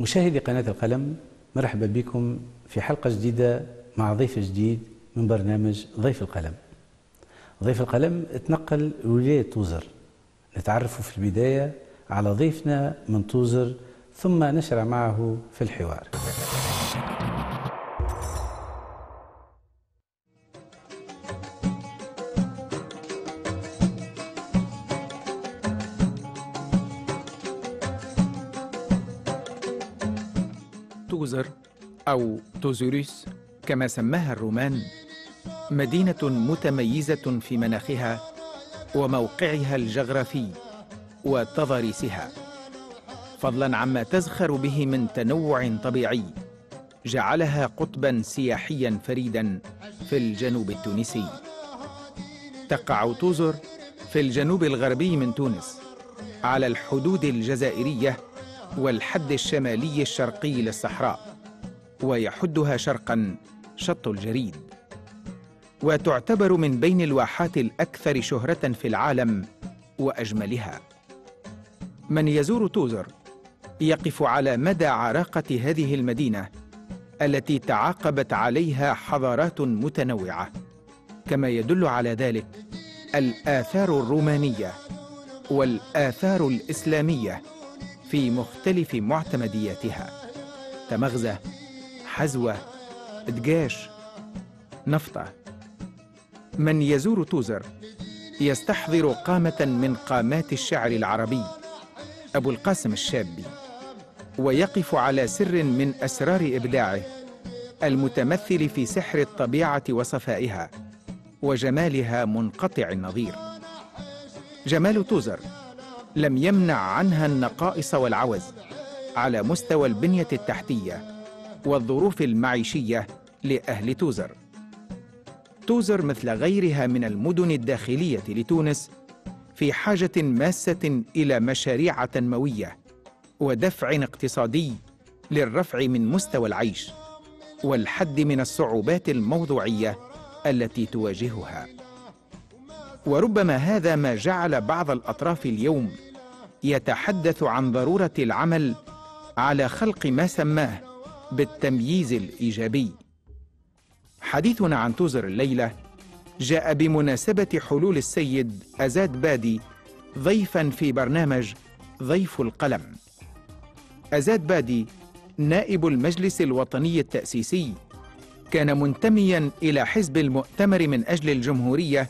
مشاهدي قناة القلم مرحبا بكم في حلقة جديدة مع ضيف جديد من برنامج ضيف القلم ضيف القلم تنقل ولاية توزر نتعرف في البداية على ضيفنا من توزر ثم نشرع معه في الحوار توزر أو توزوريس كما سماها الرومان مدينة متميزة في مناخها وموقعها الجغرافي وتضاريسها فضلا عما تزخر به من تنوع طبيعي جعلها قطبا سياحيا فريدا في الجنوب التونسي تقع توزر في الجنوب الغربي من تونس على الحدود الجزائرية والحد الشمالي الشرقي للصحراء ويحدها شرقا شط الجريد وتعتبر من بين الواحات الأكثر شهرة في العالم وأجملها من يزور توزر يقف على مدى عراقة هذه المدينة التي تعاقبت عليها حضارات متنوعة كما يدل على ذلك الآثار الرومانية والآثار الإسلامية في مختلف معتمدياتها تمغزة حزوة دجاش نفطة من يزور توزر يستحضر قامة من قامات الشعر العربي أبو القاسم الشابي ويقف على سر من أسرار إبداعه المتمثل في سحر الطبيعة وصفائها وجمالها منقطع النظير جمال توزر لم يمنع عنها النقائص والعوز على مستوى البنية التحتية والظروف المعيشية لأهل توزر توزر مثل غيرها من المدن الداخلية لتونس في حاجة ماسة إلى مشاريع تنموية ودفع اقتصادي للرفع من مستوى العيش والحد من الصعوبات الموضوعية التي تواجهها وربما هذا ما جعل بعض الأطراف اليوم يتحدث عن ضرورة العمل على خلق ما سماه بالتمييز الإيجابي حديثنا عن توزر الليلة جاء بمناسبة حلول السيد أزاد بادي ضيفا في برنامج ضيف القلم أزاد بادي نائب المجلس الوطني التأسيسي كان منتميا إلى حزب المؤتمر من أجل الجمهورية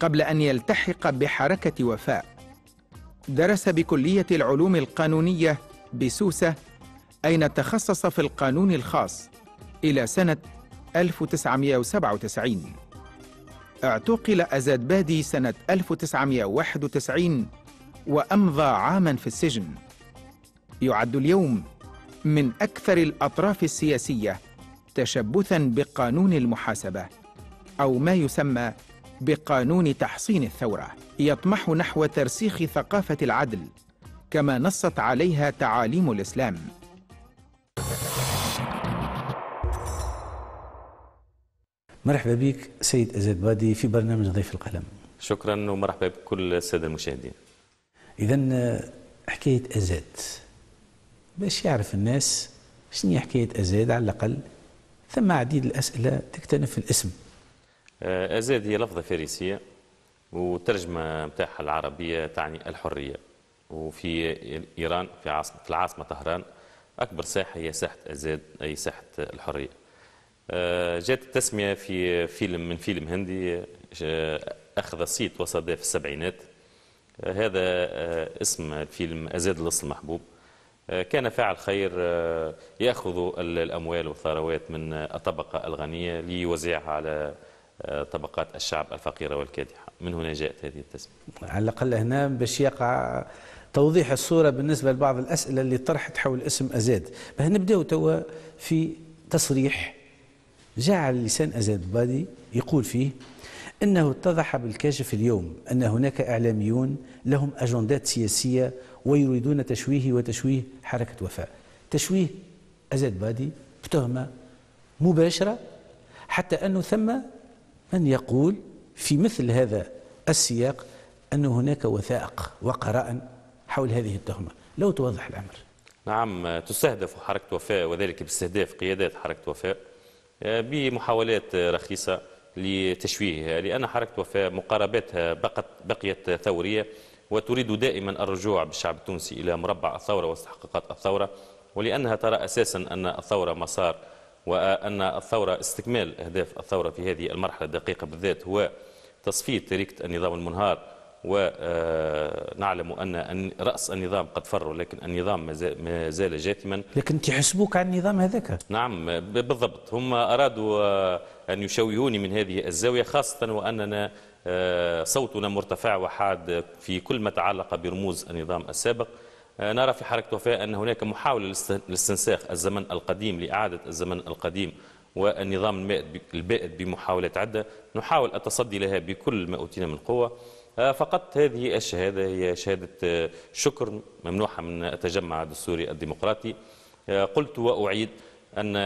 قبل أن يلتحق بحركة وفاء درس بكلية العلوم القانونية بسوسة أين تخصص في القانون الخاص إلى سنة 1997 اعتقل أزادبادي سنة 1991 وأمضى عاما في السجن يعد اليوم من أكثر الأطراف السياسية تشبثا بقانون المحاسبة أو ما يسمى بقانون تحصين الثورة يطمح نحو ترسيخ ثقافة العدل كما نصت عليها تعاليم الإسلام مرحبا بك سيد أزاد بادي في برنامج ضيف القلم شكرا ومرحبا بكل السادة المشاهدين إذا حكاية أزاد باش يعرف الناس شنو هي حكاية أزاد على الأقل ثم عديد الأسئلة تكتنف الاسم آه، أزاد هي لفظة فارسية وترجمة متاحة العربية تعني الحرية وفي إيران في العاصمة طهران أكبر ساحة هي ساحة أزاد أي ساحة الحرية آه، جات التسمية في فيلم من فيلم هندي آه، أخذ صيت وصدى في السبعينات آه، هذا اسم الفيلم أزاد اللص المحبوب كان فاعل خير يأخذ الأموال والثروات من الطبقة الغنية ليوزعها على طبقات الشعب الفقيرة والكادحة من هنا جاءت هذه التسمية على الأقل هنا باش يقع توضيح الصورة بالنسبة لبعض الأسئلة اللي طرحت حول اسم أزاد نبدأ توا في تصريح جعل لسان أزاد بادي يقول فيه أنه اتضح بالكاشف اليوم أن هناك إعلاميون لهم أجندات سياسية ويريدون تشويه وتشويه حركة وفاء تشويه أزاد بادي بتهمة مباشرة حتى أنه ثم من يقول في مثل هذا السياق أن هناك وثائق وقراء حول هذه التهمة لو توضح الأمر نعم تستهدف حركة وفاء وذلك باستهداف قيادات حركة وفاء بمحاولات رخيصة لتشويهها لأن حركة وفاء مقارباتها بقت بقيت ثورية وتريد دائما الرجوع بالشعب التونسي إلى مربع الثورة واستحقاقات الثورة ولأنها ترى أساسا أن الثورة مسار وأن الثورة استكمال أهداف الثورة في هذه المرحلة الدقيقة بالذات هو تصفية ريكة النظام المنهار ونعلم أن رأس النظام قد فر ولكن النظام ما زال جاثما لكن تحسبوك عن النظام هذاك نعم بالضبط هم أرادوا آه، أن يشوهوني من هذه الزاوية خاصة وأننا آه، صوتنا مرتفع وحاد في كل ما تعلق برموز النظام السابق آه، نرى في حركة وفاء أن هناك محاولة لاستنساخ الزمن القديم لإعادة الزمن القديم والنظام البائد بمحاولات عدة نحاول التصدي لها بكل ما أوتينا من قوة آه، فقط هذه الشهادة هي شهادة آه، شكر ممنوحة من التجمع الدستوري الديمقراطي آه، قلت وأعيد أن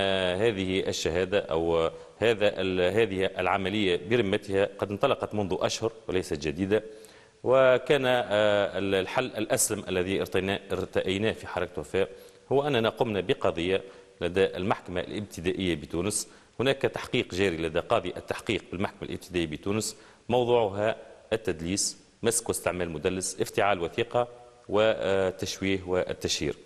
هذه الشهادة أو هذا هذه العملية برمتها قد انطلقت منذ أشهر وليست جديدة وكان الحل الأسلم الذي ارتأيناه في حركة وفاء هو أننا قمنا بقضية لدى المحكمة الابتدائية بتونس هناك تحقيق جاري لدى قاضي التحقيق بالمحكمة الابتدائية بتونس موضوعها التدليس مسك واستعمال مدلس افتعال وثيقة وتشويه والتشهير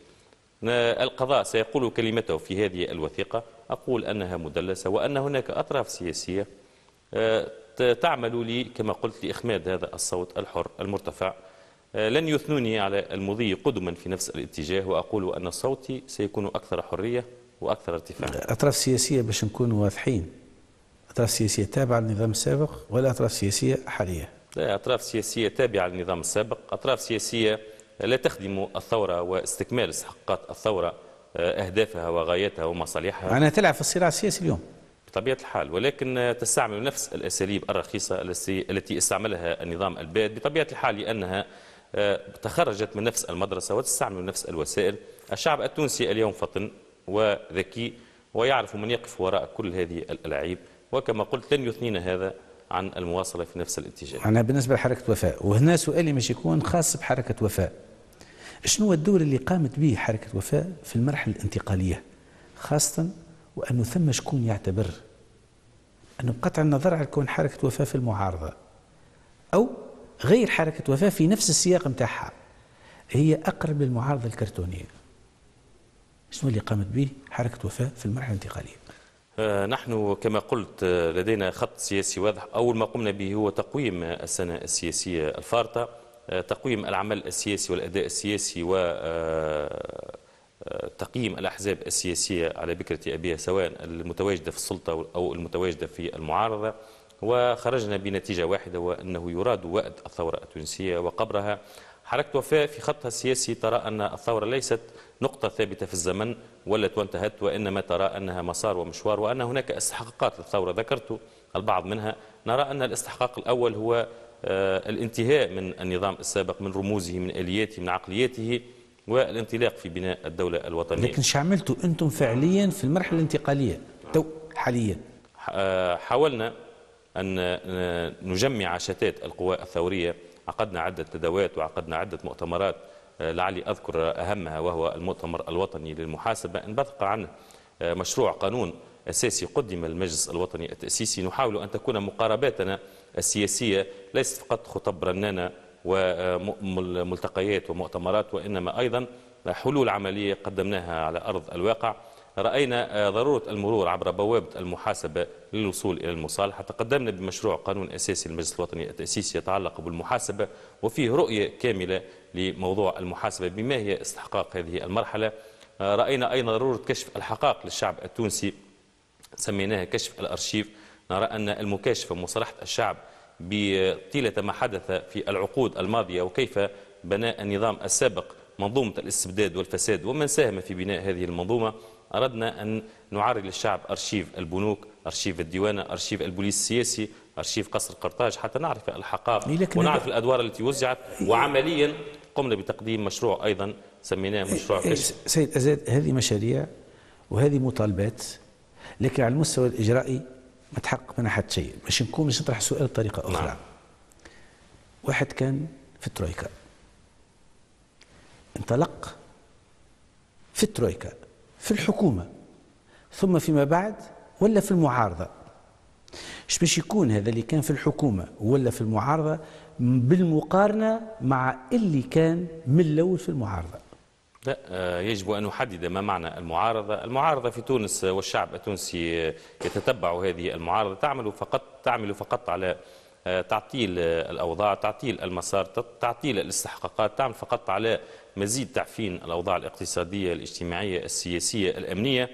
القضاء سيقول كلمته في هذه الوثيقة أقول أنها مدلسة وأن هناك أطراف سياسية آه، تعمل لي كما قلت لإخماد هذا الصوت الحر المرتفع آه، لن يثنوني على المضي قدما في نفس الاتجاه وأقول أن صوتي سيكون أكثر حرية وأكثر ارتفاعا أطراف سياسية باش نكون واضحين أطراف سياسية تابعة للنظام السابق ولا أطراف سياسية حالية أطراف سياسية تابعة للنظام السابق أطراف سياسية لا تخدم الثورة واستكمال استحقاقات الثورة آه، أهدافها وغاياتها ومصالحها أنا تلعب في الصراع السياسي اليوم بطبيعة الحال ولكن تستعمل نفس الأساليب الرخيصة التي استعملها النظام الباد بطبيعة الحال لأنها آه، تخرجت من نفس المدرسة وتستعمل نفس الوسائل الشعب التونسي اليوم فطن وذكي ويعرف من يقف وراء كل هذه الألعاب وكما قلت لن يثنينا هذا عن المواصلة في نفس الاتجاه أنا بالنسبة لحركة وفاء وهنا سؤالي مش يكون خاص بحركة وفاء شنو الدور اللي قامت به حركة وفاء في المرحلة الانتقالية خاصة وأنه ثم شكون يعتبر أنه بقطع النظر على كون حركة وفاء في المعارضة أو غير حركة وفاء في نفس السياق نتاعها هي أقرب للمعارضة الكرتونية شنو اللي قامت به حركة وفاء في المرحلة الانتقالية آه، نحن كما قلت آه، لدينا خط سياسي واضح أول ما قمنا به هو تقويم السنة السياسية الفارطة آه، تقويم العمل السياسي والأداء السياسي و تقييم الأحزاب السياسية على بكرة أبيها سواء المتواجدة في السلطة أو المتواجدة في المعارضة وخرجنا بنتيجة واحدة وأنه يراد وقت الثورة التونسية وقبرها حركة وفاء في خطها السياسي ترى أن الثورة ليست نقطة ثابتة في الزمن ولت وانتهت وإنما ترى أنها مسار ومشوار وأن هناك استحقاقات للثورة ذكرت البعض منها نرى أن الاستحقاق الأول هو آه، الانتهاء من النظام السابق من رموزه من آلياته من عقلياته والانطلاق في بناء الدولة الوطنية لكن شعملتوا أنتم فعليا في المرحلة الانتقالية تو حاليا آه، حاولنا أن آه، نجمع شتات القوى الثورية عقدنا عدة ندوات وعقدنا عدة مؤتمرات لعلي أذكر أهمها وهو المؤتمر الوطني للمحاسبة انبثق عنه مشروع قانون أساسي قدم المجلس الوطني التأسيسي نحاول أن تكون مقارباتنا السياسية ليست فقط خطب رنانة وملتقيات ومؤتمرات وإنما أيضا حلول عملية قدمناها على أرض الواقع رأينا ضرورة المرور عبر بوابة المحاسبة للوصول إلى المصالحة تقدمنا بمشروع قانون أساسي المجلس الوطني التأسيسي يتعلق بالمحاسبة وفيه رؤية كاملة لموضوع المحاسبة بما هي استحقاق هذه المرحلة آه، رأينا أيضا ضرورة كشف الحقائق للشعب التونسي سميناها كشف الأرشيف نرى أن المكاشفة مصالحة الشعب بطيلة ما حدث في العقود الماضية وكيف بنى النظام السابق منظومة الاستبداد والفساد ومن ساهم في بناء هذه المنظومة أردنا أن نعرض للشعب أرشيف البنوك أرشيف الديوانة أرشيف البوليس السياسي أرشيف قصر قرطاج حتى نعرف الحقائق إيه، ونعرف الأدوار التي وزعت وعمليا قمنا بتقديم مشروع أيضا سميناه إيه، مشروع إيه، سيد أزاد هذه مشاريع وهذه مطالبات لكن على المستوى الإجرائي ما تحقق منها حتى شيء باش نكون باش نطرح السؤال بطريقة أخرى نعم. واحد كان في الترويكا انطلق في الترويكا في الحكومة ثم فيما بعد ولا في المعارضة اش باش يكون هذا اللي كان في الحكومة ولا في المعارضة بالمقارنة مع اللي كان من الأول في المعارضة لا آه، يجب أن نحدد ما معنى المعارضة المعارضة في تونس والشعب التونسي يتتبع هذه المعارضة تعمل فقط, تعمل فقط على آه، تعطيل الأوضاع تعطيل المسار تعطيل الاستحقاقات تعمل فقط على مزيد تعفين الأوضاع الاقتصادية الاجتماعية السياسية الأمنية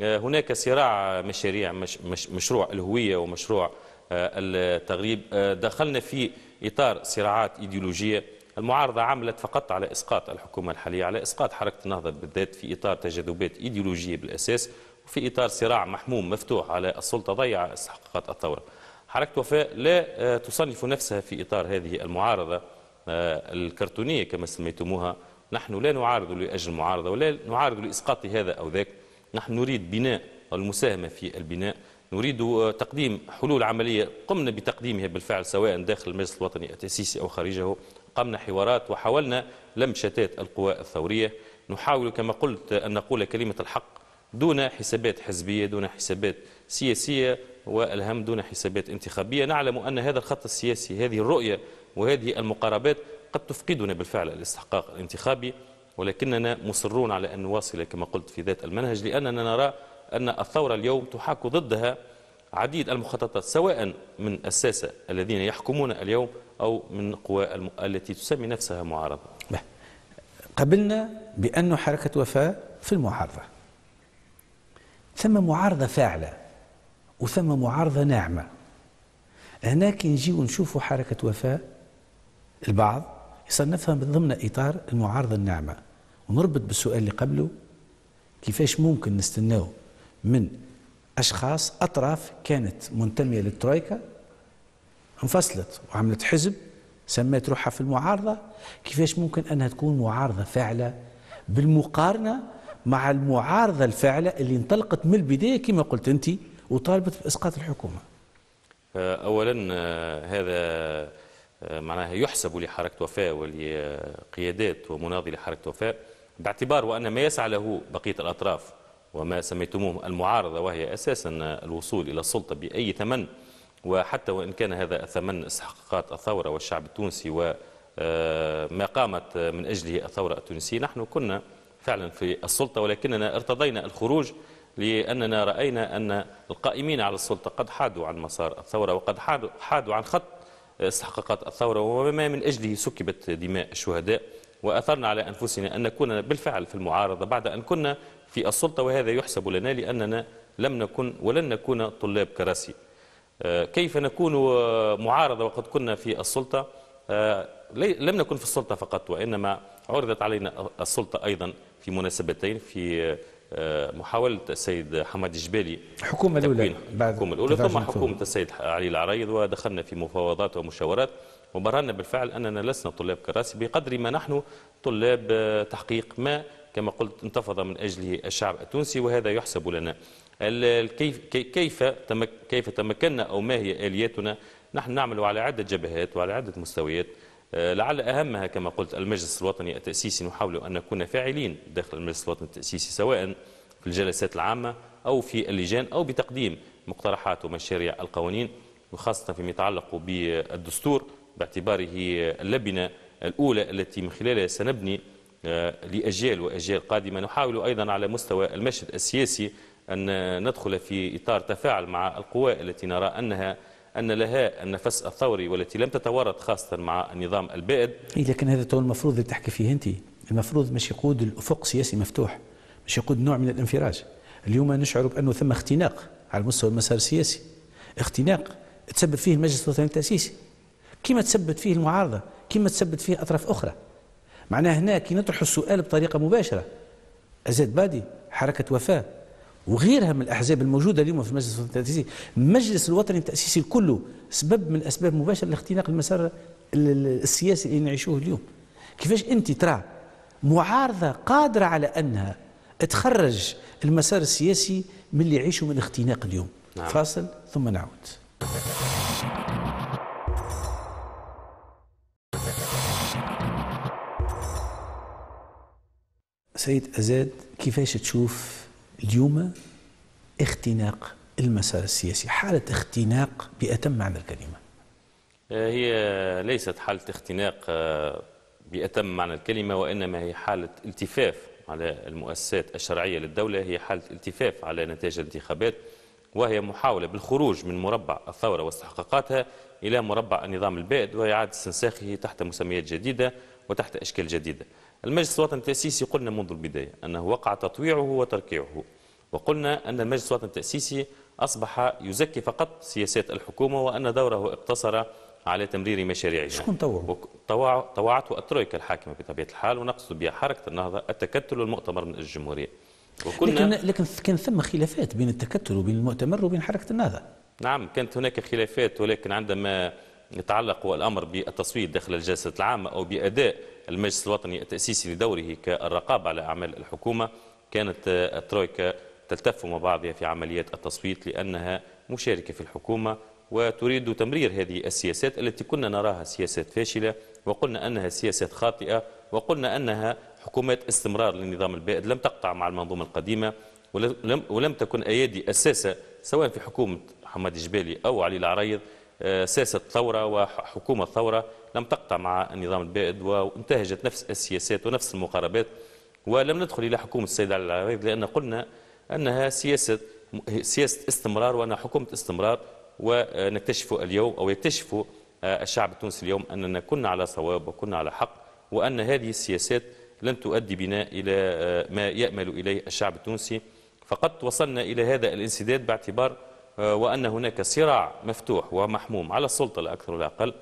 آه، هناك صراع مشاريع مش مشروع الهوية ومشروع التغريب دخلنا في إطار صراعات إيديولوجية المعارضة عملت فقط على إسقاط الحكومة الحالية على إسقاط حركة النهضة بالذات في إطار تجاذبات إيديولوجية بالأساس وفي إطار صراع محموم مفتوح على السلطة ضيع استحقاقات الثورة حركة وفاء لا آه، تصنف نفسها في إطار هذه المعارضة آه، الكرتونية كما سميتموها نحن لا نعارض لأجل المعارضة ولا نعارض لإسقاط هذا أو ذاك نحن نريد بناء المساهمة في البناء نريد تقديم حلول عملية قمنا بتقديمها بالفعل سواء داخل المجلس الوطني التأسيسي أو خارجه قمنا حوارات وحاولنا لم شتات القوى الثورية نحاول كما قلت أن نقول كلمة الحق دون حسابات حزبية دون حسابات سياسية والهم دون حسابات انتخابية نعلم أن هذا الخط السياسي هذه الرؤية وهذه المقاربات قد تفقدنا بالفعل الاستحقاق الانتخابي ولكننا مصرون على أن نواصل كما قلت في ذات المنهج لأننا نرى أن الثورة اليوم تحاك ضدها عديد المخططات سواء من الساسة الذين يحكمون اليوم أو من قوى التي تسمي نفسها معارضة قبلنا بأن حركة وفاء في المعارضة ثم معارضة فاعلة وثم معارضة ناعمة هناك نجي ونشوف حركة وفاء البعض يصنفها من ضمن إطار المعارضة الناعمة ونربط بالسؤال اللي قبله كيفاش ممكن نستناو من أشخاص أطراف كانت منتمية للترويكا انفصلت وعملت حزب سميت روحها في المعارضة كيفاش ممكن أنها تكون معارضة فاعلة بالمقارنة مع المعارضة الفاعلة اللي انطلقت من البداية كما قلت أنت وطالبت بإسقاط الحكومة آه، أولا آه، هذا آه، معناها يحسب لحركة وفاء ولقيادات ومناضلي حركة وفاء باعتبار وأن ما يسعى له بقية الأطراف وما سميتموه المعارضة وهي أساسا الوصول إلى السلطة بأي ثمن وحتى وإن كان هذا الثمن استحقاقات الثورة والشعب التونسي وما قامت من أجله الثورة التونسية نحن كنا فعلا في السلطة ولكننا ارتضينا الخروج لأننا رأينا أن القائمين على السلطة قد حادوا عن مسار الثورة وقد حادوا عن خط استحقاقات الثورة وما من أجله سكبت دماء الشهداء وأثرنا على أنفسنا أن نكون بالفعل في المعارضة بعد أن كنا في السلطة وهذا يحسب لنا لأننا لم نكن ولن نكون طلاب كراسي آه، كيف نكون معارضة وقد كنا في السلطة آه، لم نكن في السلطة فقط وإنما عرضت علينا السلطة أيضا في مناسبتين في آه، محاولة السيد حماد الجبالي الحكومة الأولى بعد الحكومة الأولى ثم حكومة السيد علي العريض ودخلنا في مفاوضات ومشاورات وبرهنا بالفعل أننا لسنا طلاب كراسي بقدر ما نحن طلاب تحقيق ما كما قلت انتفض من أجله الشعب التونسي وهذا يحسب لنا كيف كيف كيف تمكنا أو ما هي آلياتنا نحن نعمل على عدة جبهات وعلى عدة مستويات آه، لعل أهمها كما قلت المجلس الوطني التأسيسي نحاول أن نكون فاعلين داخل المجلس الوطني التأسيسي سواء في الجلسات العامة أو في اللجان أو بتقديم مقترحات ومشاريع القوانين وخاصة فيما يتعلق بالدستور باعتباره اللبنة الأولى التي من خلالها سنبني آه، لأجيال وأجيال قادمة نحاول أيضا على مستوى المشهد السياسي أن ندخل في إطار تفاعل مع القوى التي نرى أنها أن لها النفس الثوري والتي لم تتورط خاصة مع النظام البائد إيه لكن هذا تو المفروض اللي تحكي فيه أنت المفروض مش يقود الأفق سياسي مفتوح مش يقود نوع من الانفراج اليوم نشعر بأنه ثم اختناق على مستوى المسار السياسي اختناق تسبب فيه المجلس الوطني التأسيسي كما تسبب فيه المعارضة كما تسبب فيه أطراف أخرى معناها هنا كي نطرح السؤال بطريقة مباشرة أزاد بادي حركة وفاة وغيرها من الأحزاب الموجودة اليوم في المجلس الوطني التأسيسي المجلس الوطني التأسيسي كله سبب من أسباب مباشرة لاختناق المسار السياسي اللي نعيشوه اليوم كيفاش أنت ترى معارضة قادرة على أنها تخرج المسار السياسي من اللي يعيشه من اختناق اليوم نعم. فاصل ثم نعود سيد أزاد كيفاش تشوف اليوم اختناق المسار السياسي حالة اختناق بأتم معنى الكلمة آه، هي ليست حالة اختناق آه، بأتم معنى الكلمة وإنما هي حالة التفاف على المؤسسات الشرعية للدولة هي حالة التفاف على نتائج الانتخابات وهي محاولة بالخروج من مربع الثورة واستحقاقاتها إلى مربع النظام البائد وإعادة استنساخه تحت مسميات جديدة وتحت أشكال جديدة المجلس الوطني التأسيسي قلنا منذ البداية أنه وقع تطويعه وتركيعه وقلنا أن المجلس الوطني التأسيسي أصبح يزكي فقط سياسات الحكومة وأن دوره اقتصر على تمرير مشاريعها شكون طوعوا؟ طوعته الترويكا الحاكمة بطبيعة الحال ونقصد بها حركة النهضة التكتل والمؤتمر من الجمهورية لكن لكن كان ثم خلافات بين التكتل وبين المؤتمر وبين حركة النهضة نعم كانت هناك خلافات ولكن عندما يتعلق الأمر بالتصويت داخل الجلسة العامة أو بأداء المجلس الوطني التأسيسي لدوره كالرقابة على أعمال الحكومة كانت الترويكا تلتف مع بعضها في عمليات التصويت لأنها مشاركة في الحكومة وتريد تمرير هذه السياسات التي كنا نراها سياسات فاشلة وقلنا أنها سياسات خاطئة وقلنا أنها حكومات استمرار للنظام البائد لم تقطع مع المنظومة القديمة ولم, ولم تكن أيادي أساسة سواء في حكومة حماد جبالي أو علي العريض سياسة الثورة وحكومة الثورة لم تقطع مع النظام البائد وانتهجت نفس السياسات ونفس المقاربات ولم ندخل إلى حكومة السيد علي العريض لأن قلنا أنها سياسة سياسة استمرار وأنها حكومة استمرار ونكتشف اليوم أو يكتشف آه، الشعب التونسي اليوم أننا كنا على صواب وكنا على حق وأن هذه السياسات لن تؤدي بنا إلى آه، ما يأمل إليه الشعب التونسي فقد وصلنا إلى هذا الانسداد باعتبار آه، وأن هناك صراع مفتوح ومحموم على السلطة لا أكثر ولا أقل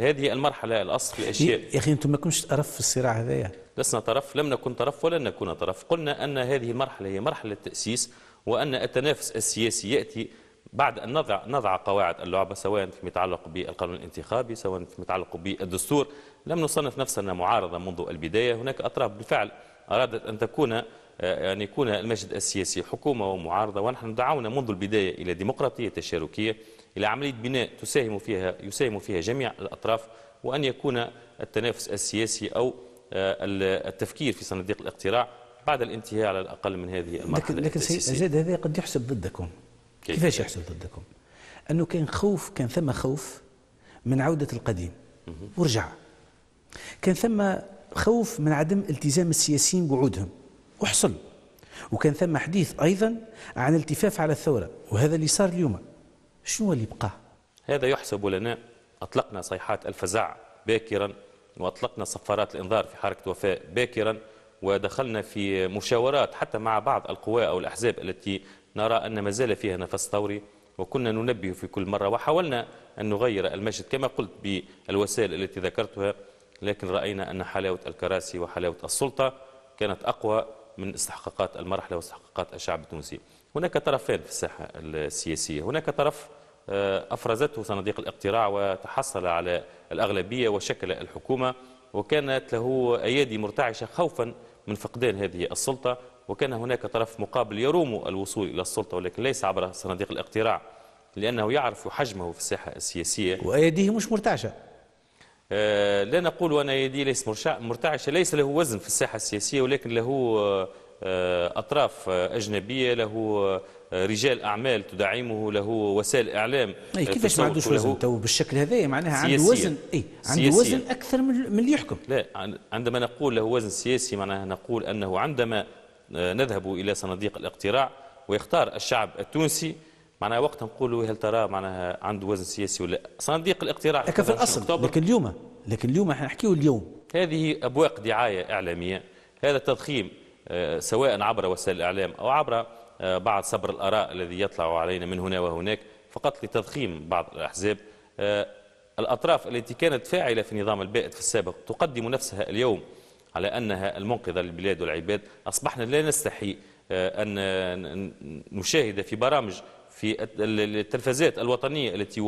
هذه المرحلة الأصل في الأشياء يا أخي أنتم ما كنتش طرف في الصراع هذايا لسنا طرف لم نكن طرف ولن نكون طرف قلنا أن هذه المرحلة هي مرحلة التأسيس وأن التنافس السياسي يأتي بعد أن نضع, نضع قواعد اللعبة سواء فيما يتعلق بالقانون الانتخابي سواء فيما يتعلق بالدستور لم نصنف نفسنا معارضة منذ البداية هناك أطراف بالفعل أرادت أن تكون أن يكون المجد السياسي حكومة ومعارضة ونحن دعونا منذ البداية إلى ديمقراطية تشاركية إلى عملية بناء تساهم فيها يساهم فيها جميع الأطراف وأن يكون التنافس السياسي أو آه، التفكير في صناديق الاقتراع بعد الانتهاء على الأقل من هذه المرحلة لكن, لكن زيد هذا قد يحسب ضدكم كيف كيفاش يحسب ضدكم أنه كان خوف كان ثم خوف من عودة القديم ورجع كان ثم خوف من عدم التزام السياسيين بوعودهم وحصل وكان ثم حديث أيضا عن التفاف على الثورة وهذا اللي صار اليوم شنو اللي بقى هذا يحسب لنا أطلقنا صيحات الفزع باكرا وأطلقنا صفارات الإنذار في حركة وفاء باكرا ودخلنا في مشاورات حتى مع بعض القوى أو الأحزاب التي نرى أن ما زال فيها نفس ثوري وكنا ننبه في كل مرة وحاولنا أن نغير المشهد كما قلت بالوسائل التي ذكرتها لكن رأينا أن حلاوة الكراسي وحلاوة السلطة كانت أقوى من استحقاقات المرحلة واستحقاقات الشعب التونسي هناك طرفان في الساحة السياسية هناك طرف آه، أفرزته صناديق الاقتراع وتحصل على الأغلبية وشكل الحكومة وكانت له أيادي مرتعشة خوفا من فقدان هذه السلطة وكان هناك طرف مقابل يروم الوصول إلى السلطة ولكن ليس عبر صناديق الاقتراع لأنه يعرف حجمه في الساحة السياسية واياديه مش مرتعشة آه، لا نقول وأنا يدي ليس مرتعشة ليس له وزن في الساحة السياسية ولكن له آه، آه، أطراف أجنبية له رجال أعمال تدعمه له وسائل إعلام أي كيفاش ما عندوش وزن تو بالشكل هذا معناها عنده وزن أي عنده وزن أكثر من اللي يحكم لا عندما نقول له وزن سياسي معناها نقول أنه عندما نذهب إلى صناديق الاقتراع ويختار الشعب التونسي معناها وقتها نقولوا هل ترى معناها عنده وزن سياسي ولا صناديق الاقتراع لكن في الاصل لكن اليوم لكن اليوم احنا نحكيو اليوم هذه ابواق دعايه اعلاميه هذا التضخيم آه، سواء عبر وسائل الاعلام او عبر آه، بعض صبر الاراء الذي يطلع علينا من هنا وهناك فقط لتضخيم بعض الاحزاب آه، الاطراف التي كانت فاعله في النظام البائد في السابق تقدم نفسها اليوم على انها المنقذه للبلاد والعباد اصبحنا لا نستحي ان نشاهد في برامج في التلفزات الوطنية التي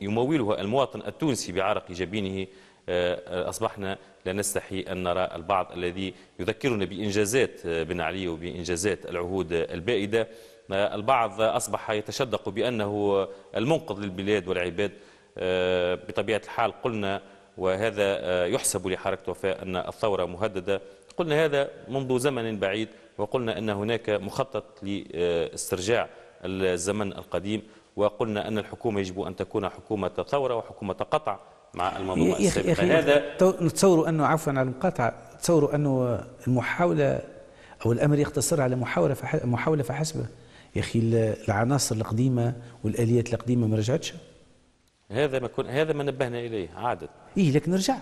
يمولها المواطن التونسي بعرق جبينه آه، أصبحنا لا نستحي أن نرى البعض الذي يذكرنا بإنجازات آه، بن علي وبإنجازات العهود البائدة آه، البعض أصبح يتشدق بأنه المنقذ للبلاد والعباد بطبيعة الحال قلنا وهذا يحسب لحركة وفاء أن الثورة مهددة قلنا هذا منذ زمن بعيد وقلنا أن هناك مخطط لاسترجاع الزمن القديم وقلنا أن الحكومة يجب أن تكون حكومة ثورة وحكومة قطع مع المنظومة السابقة هذا نتصوروا أنه عفوا على المقاطعة تصوروا أنه المحاولة أو الأمر يقتصر على محاولة محاولة فحسب يا أخي العناصر القديمة والآليات القديمة ما رجعتش هذا ما كن هذا ما نبهنا إليه عادت إيه لكن رجع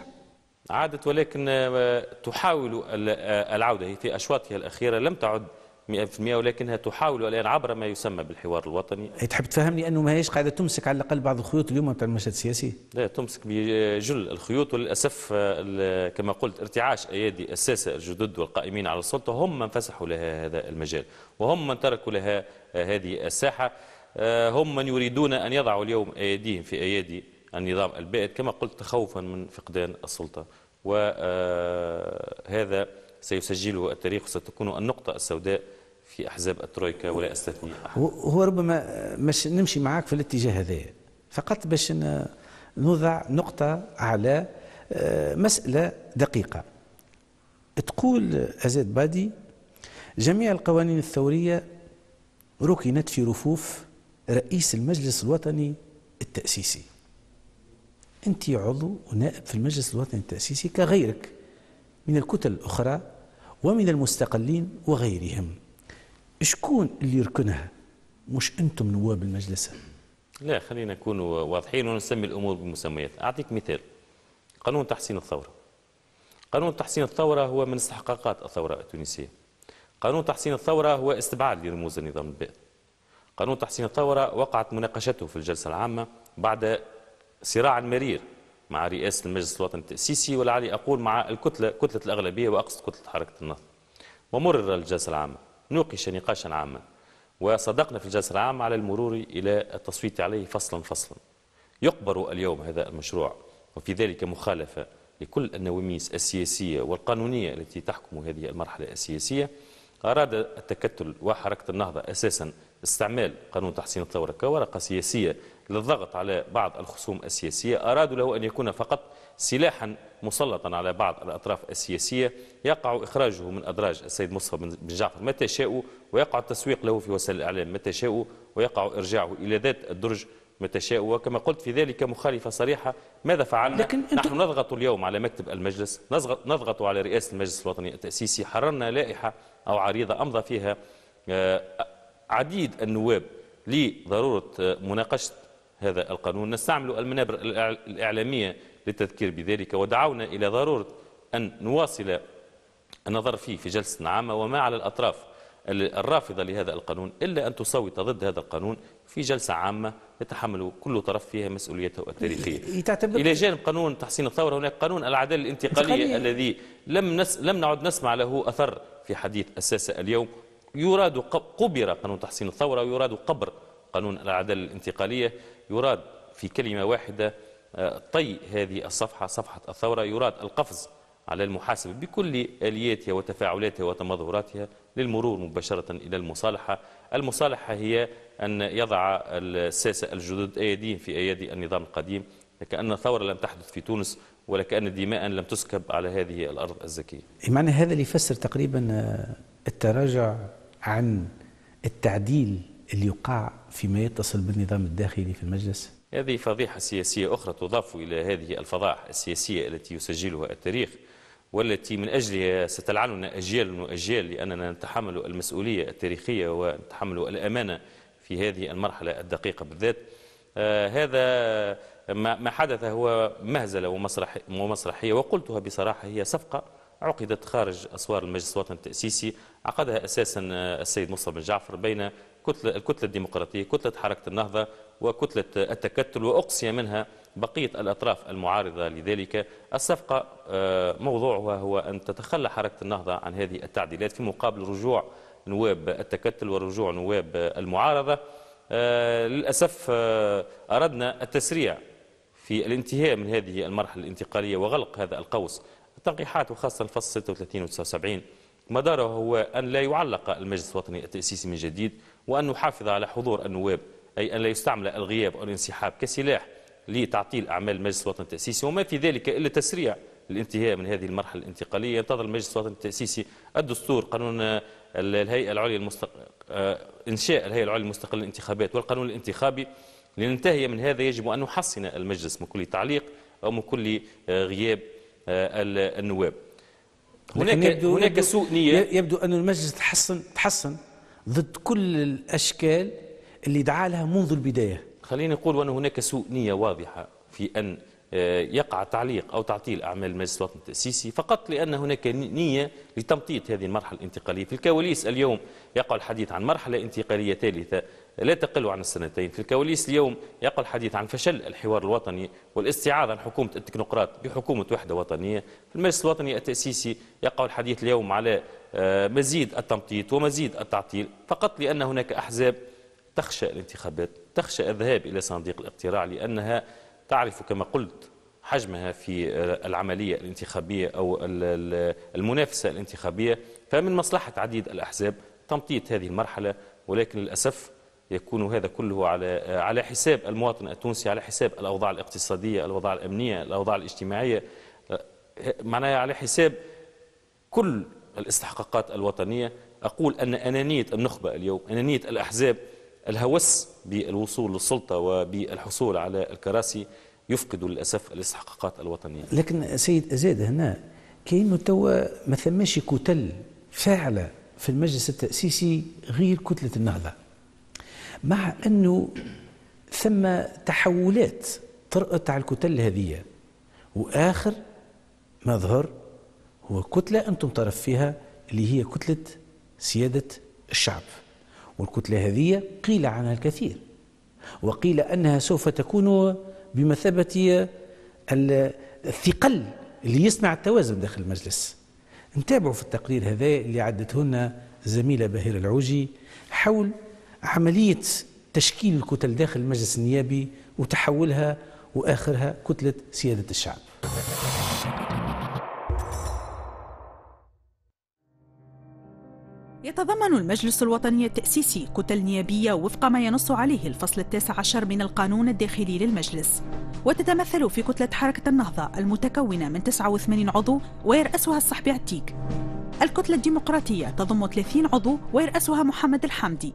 عادت ولكن آه، تحاول آه، العودة في أشواطها الأخيرة لم تعد 100% ولكنها تحاول الان عبر ما يسمى بالحوار الوطني هي تحب تفهمني انه ما هيش قاعده تمسك على الاقل بعض الخيوط اليوم بتاع المشهد السياسي لا تمسك بجل الخيوط وللاسف كما قلت ارتعاش ايادي الساسه الجدد والقائمين على السلطه هم من فسحوا لها هذا المجال وهم من تركوا لها هذه الساحه آه، هم من يريدون ان يضعوا اليوم ايديهم في ايادي النظام البائد كما قلت تخوفا من فقدان السلطه وهذا آه، سيسجله التاريخ وستكون النقطه السوداء في احزاب الترويكا ولا استثني احد هو ربما مش نمشي معاك في الاتجاه هذا فقط باش نوضع نقطه على آه، مساله دقيقه تقول ازاد بادي جميع القوانين الثوريه ركنت في رفوف رئيس المجلس الوطني التاسيسي انت عضو ونائب في المجلس الوطني التاسيسي كغيرك من الكتل الاخرى ومن المستقلين وغيرهم شكون اللي يركنها مش انتم نواب المجلس لا خلينا نكونوا واضحين ونسمي الامور بمسميات اعطيك مثال قانون تحسين الثوره قانون تحسين الثوره هو من استحقاقات الثوره التونسيه قانون تحسين الثوره هو استبعاد لرموز النظام البائد قانون تحسين الثوره وقعت مناقشته في الجلسه العامه بعد صراع مرير مع رئاسه المجلس الوطني التاسيسي ولعلي اقول مع الكتله كتله الاغلبيه واقصد كتله حركه النهضه ومرر الجلسه العامه نوقش نقاشا عاما وصدقنا في الجلسة العامة على المرور إلى التصويت عليه فصلا فصلا يقبر اليوم هذا المشروع وفي ذلك مخالفة لكل النواميس السياسية والقانونية التي تحكم هذه المرحلة السياسية أراد التكتل وحركة النهضة أساسا استعمال قانون تحسين الثورة كورقة سياسية للضغط على بعض الخصوم السياسية أرادوا له أن يكون فقط سلاحا مسلطا على بعض الأطراف السياسية يقع إخراجه من أدراج السيد مصطفى بن جعفر متى شاءوا ويقع التسويق له في وسائل الإعلام متى شاء ويقع إرجاعه إلى ذات الدرج متى شاء وكما قلت في ذلك مخالفة صريحة ماذا فعلنا؟ لكن نحن نضغط اليوم على مكتب المجلس نضغط على رئاسة المجلس الوطني التأسيسي حررنا لائحة أو عريضة أمضى فيها آه، عديد النواب لضرورة آه، مناقشة هذا القانون نستعمل المنابر الإعلامية للتذكير بذلك ودعونا إلى ضرورة أن نواصل النظر فيه في جلسة عامة وما على الأطراف الرافضة لهذا القانون إلا أن تصوت ضد هذا القانون في جلسة عامة يتحمل كل طرف فيها مسؤوليته التاريخية إلى جانب قانون تحسين الثورة هناك قانون العدالة الانتقالية الذي لم, نس لم نعد نسمع له أثر في حديث أساسه اليوم يراد قبر قانون تحسين الثورة ويراد قبر قانون العدالة الانتقالية يراد في كلمة واحدة طي هذه الصفحة صفحة الثورة يراد القفز على المحاسبة بكل آلياتها وتفاعلاتها وتمظهراتها للمرور مباشرة إلى المصالحة المصالحة هي أن يضع الساسة الجدد أيديهم في أيادي النظام القديم لكأن الثورة لم تحدث في تونس ولكأن دماء لم تسكب على هذه الأرض الزكية معنى هذا اللي يفسر تقريبا آه، التراجع عن التعديل اللي يقع فيما يتصل بالنظام الداخلي في المجلس هذه فضيحة سياسية أخرى تضاف إلى هذه الفضائح السياسية التي يسجلها التاريخ والتي من أجلها ستلعننا أجيال وأجيال لأننا نتحمل المسؤولية التاريخية ونتحمل الأمانة في هذه المرحلة الدقيقة بالذات آه، هذا ما حدث هو مهزلة ومسرحية وقلتها بصراحة هي صفقة عقدت خارج أسوار المجلس الوطني التأسيسي عقدها أساسا آه، السيد مصطفى بن جعفر بين كتلة الكتلة الديمقراطية كتلة حركة النهضة وكتلة التكتل وأقصي منها بقية الأطراف المعارضة لذلك الصفقة آه، موضوعها هو أن تتخلى حركة النهضة عن هذه التعديلات في مقابل رجوع نواب التكتل ورجوع نواب المعارضة آه، للأسف آه، أردنا التسريع في الانتهاء من هذه المرحلة الانتقالية وغلق هذا القوس التنقيحات وخاصة الفصل 36 و 79 مداره هو أن لا يعلق المجلس الوطني التأسيسي من جديد وأن نحافظ على حضور النواب أي أن لا يستعمل الغياب أو الانسحاب كسلاح لتعطيل أعمال المجلس الوطني التأسيسي وما في ذلك إلا تسريع الانتهاء من هذه المرحلة الانتقالية ينتظر المجلس الوطني التأسيسي الدستور قانون الهيئة العليا المستق... آه، إنشاء الهيئة العليا المستقلة للانتخابات والقانون الانتخابي لننتهي من هذا يجب أن نحصن المجلس من كل تعليق أو من كل آه، غياب آه، النواب هناك يبدو هناك يبدو سوء نية يبدو أن المجلس تحسن تحسن ضد كل الأشكال اللي دعا لها منذ البداية خليني أقول وأن هناك سوء نية واضحة في أن آه، يقع تعليق أو تعطيل أعمال المجلس الوطني التأسيسي فقط لأن هناك نية لتمطيط هذه المرحلة الانتقالية في الكواليس اليوم يقع الحديث عن مرحلة انتقالية ثالثة لا تقل عن السنتين في الكواليس اليوم يقع الحديث عن فشل الحوار الوطني والاستعاضة عن حكومة التكنوقراط بحكومة وحدة وطنية في المجلس الوطني التأسيسي يقع الحديث اليوم على آه، مزيد التمطيط ومزيد التعطيل فقط لأن هناك أحزاب تخشى الانتخابات تخشى الذهاب إلى صندوق الاقتراع لأنها تعرف كما قلت حجمها في العملية الانتخابية أو المنافسة الانتخابية فمن مصلحة عديد الأحزاب تمطيط هذه المرحلة ولكن للأسف يكون هذا كله على على حساب المواطن التونسي على حساب الأوضاع الاقتصادية الأوضاع الأمنية الأوضاع الاجتماعية آه، معناها على حساب كل الاستحقاقات الوطنية أقول أن أنانية النخبة اليوم أنانية الأحزاب الهوس بالوصول للسلطة وبالحصول على الكراسي يفقد للأسف الاستحقاقات الوطنية لكن سيد أزاد هنا كأنه توا ما ثماش كتل فاعلة في المجلس التأسيسي غير كتلة النهضة مع أنه ثم تحولات طرأت على الكتل هذه وآخر ما ظهر هو كتلة أنتم طرف فيها اللي هي كتلة سيادة الشعب والكتلة هذه قيل عنها الكثير وقيل أنها سوف تكون بمثابة الثقل اللي يصنع التوازن داخل المجلس نتابعوا في التقرير هذا اللي عدته لنا زميلة بهير العوجي حول عملية تشكيل الكتل داخل المجلس النيابي وتحولها وآخرها كتلة سيادة الشعب يتضمن المجلس الوطني التأسيسي كتل نيابية وفق ما ينص عليه الفصل التاسع عشر من القانون الداخلي للمجلس وتتمثل في كتلة حركة النهضة المتكونة من 89 عضو ويرأسها الصحبي عتيك الكتلة الديمقراطية تضم 30 عضو ويرأسها محمد الحمدي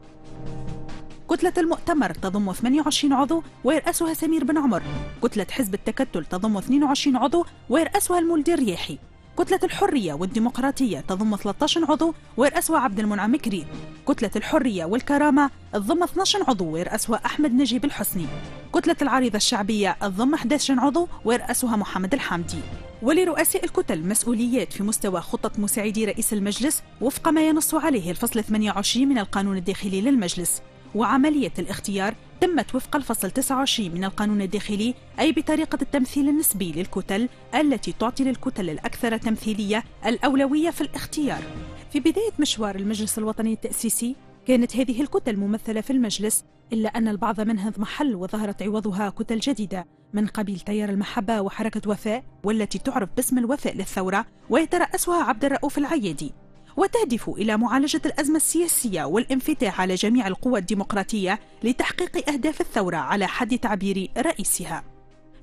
كتلة المؤتمر تضم 28 عضو ويرأسها سمير بن عمر كتلة حزب التكتل تضم 22 عضو ويرأسها المولد الرياحي كتلة الحرية والديمقراطية تضم 13 عضو ويرأسها عبد المنعم كريم كتلة الحرية والكرامة تضم 12 عضو ويرأسها أحمد نجيب الحسني كتلة العريضة الشعبية تضم 11 عضو ويرأسها محمد الحامدي ولرؤساء الكتل مسؤوليات في مستوى خطة مساعدي رئيس المجلس وفق ما ينص عليه الفصل 28 من القانون الداخلي للمجلس وعملية الاختيار تمت وفق الفصل 29 من القانون الداخلي أي بطريقة التمثيل النسبي للكتل التي تعطي للكتل الأكثر تمثيلية الأولوية في الاختيار في بداية مشوار المجلس الوطني التأسيسي كانت هذه الكتل ممثلة في المجلس إلا أن البعض منها اضمحل وظهرت عوضها كتل جديدة من قبيل تيار المحبة وحركة وفاء والتي تعرف باسم الوفاء للثورة ويترأسها عبد الرؤوف العيادي وتهدف إلى معالجة الأزمة السياسية والانفتاح على جميع القوى الديمقراطية لتحقيق أهداف الثورة على حد تعبير رئيسها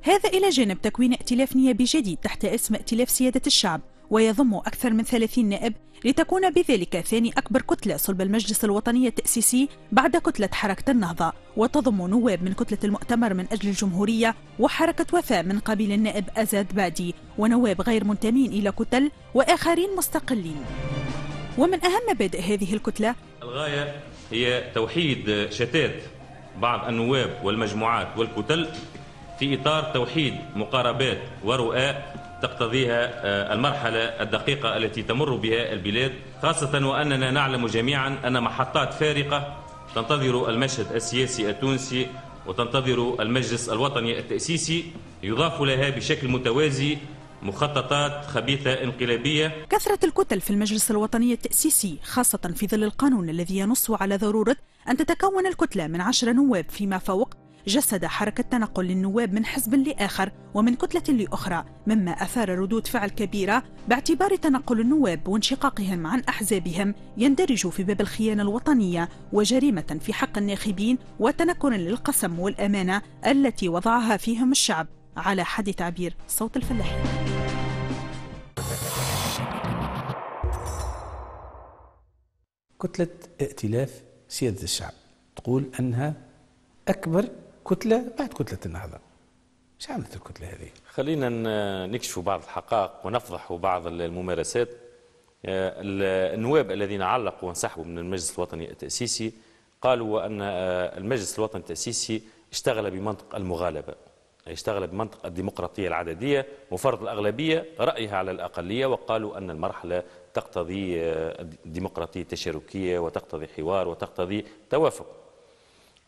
هذا إلى جانب تكوين ائتلاف نيابي جديد تحت اسم ائتلاف سيادة الشعب ويضم أكثر من 30 نائب لتكون بذلك ثاني أكبر كتلة صلب المجلس الوطني التأسيسي بعد كتلة حركة النهضة وتضم نواب من كتلة المؤتمر من أجل الجمهورية وحركة وفاء من قبيل النائب أزاد بادي ونواب غير منتمين إلى كتل وآخرين مستقلين ومن أهم مبادئ هذه الكتلة الغاية هي توحيد شتات بعض النواب والمجموعات والكتل في إطار توحيد مقاربات ورؤى تقتضيها آه، المرحلة الدقيقة التي تمر بها البلاد خاصة وأننا نعلم جميعا أن محطات فارقة تنتظر المشهد السياسي التونسي وتنتظر المجلس الوطني التأسيسي يضاف لها بشكل متوازي مخططات خبيثة انقلابية كثرة الكتل في المجلس الوطني التأسيسي خاصة في ظل القانون الذي ينص على ضرورة أن تتكون الكتلة من عشر نواب فيما فوق جسد حركة تنقل للنواب من حزب لآخر ومن كتلة لأخرى مما أثار ردود فعل كبيرة باعتبار تنقل النواب وانشقاقهم عن أحزابهم يندرج في باب الخيانة الوطنية وجريمة في حق الناخبين وتنكر للقسم والأمانة التي وضعها فيهم الشعب على حد تعبير صوت الفلاحين كتلة ائتلاف سيادة الشعب تقول أنها أكبر كتله بعد كتله النهضه ايش عملت الكتله هذه؟ خلينا نكشف بعض الحقائق ونفضح بعض الممارسات آه، النواب الذين علقوا وانسحبوا من المجلس الوطني التاسيسي قالوا ان آه، المجلس الوطني التاسيسي اشتغل بمنطق المغالبه اشتغل بمنطق الديمقراطيه العدديه وفرض الاغلبيه رايها على الاقليه وقالوا ان المرحله تقتضي آه، ديمقراطيه تشاركيه وتقتضي حوار وتقتضي توافق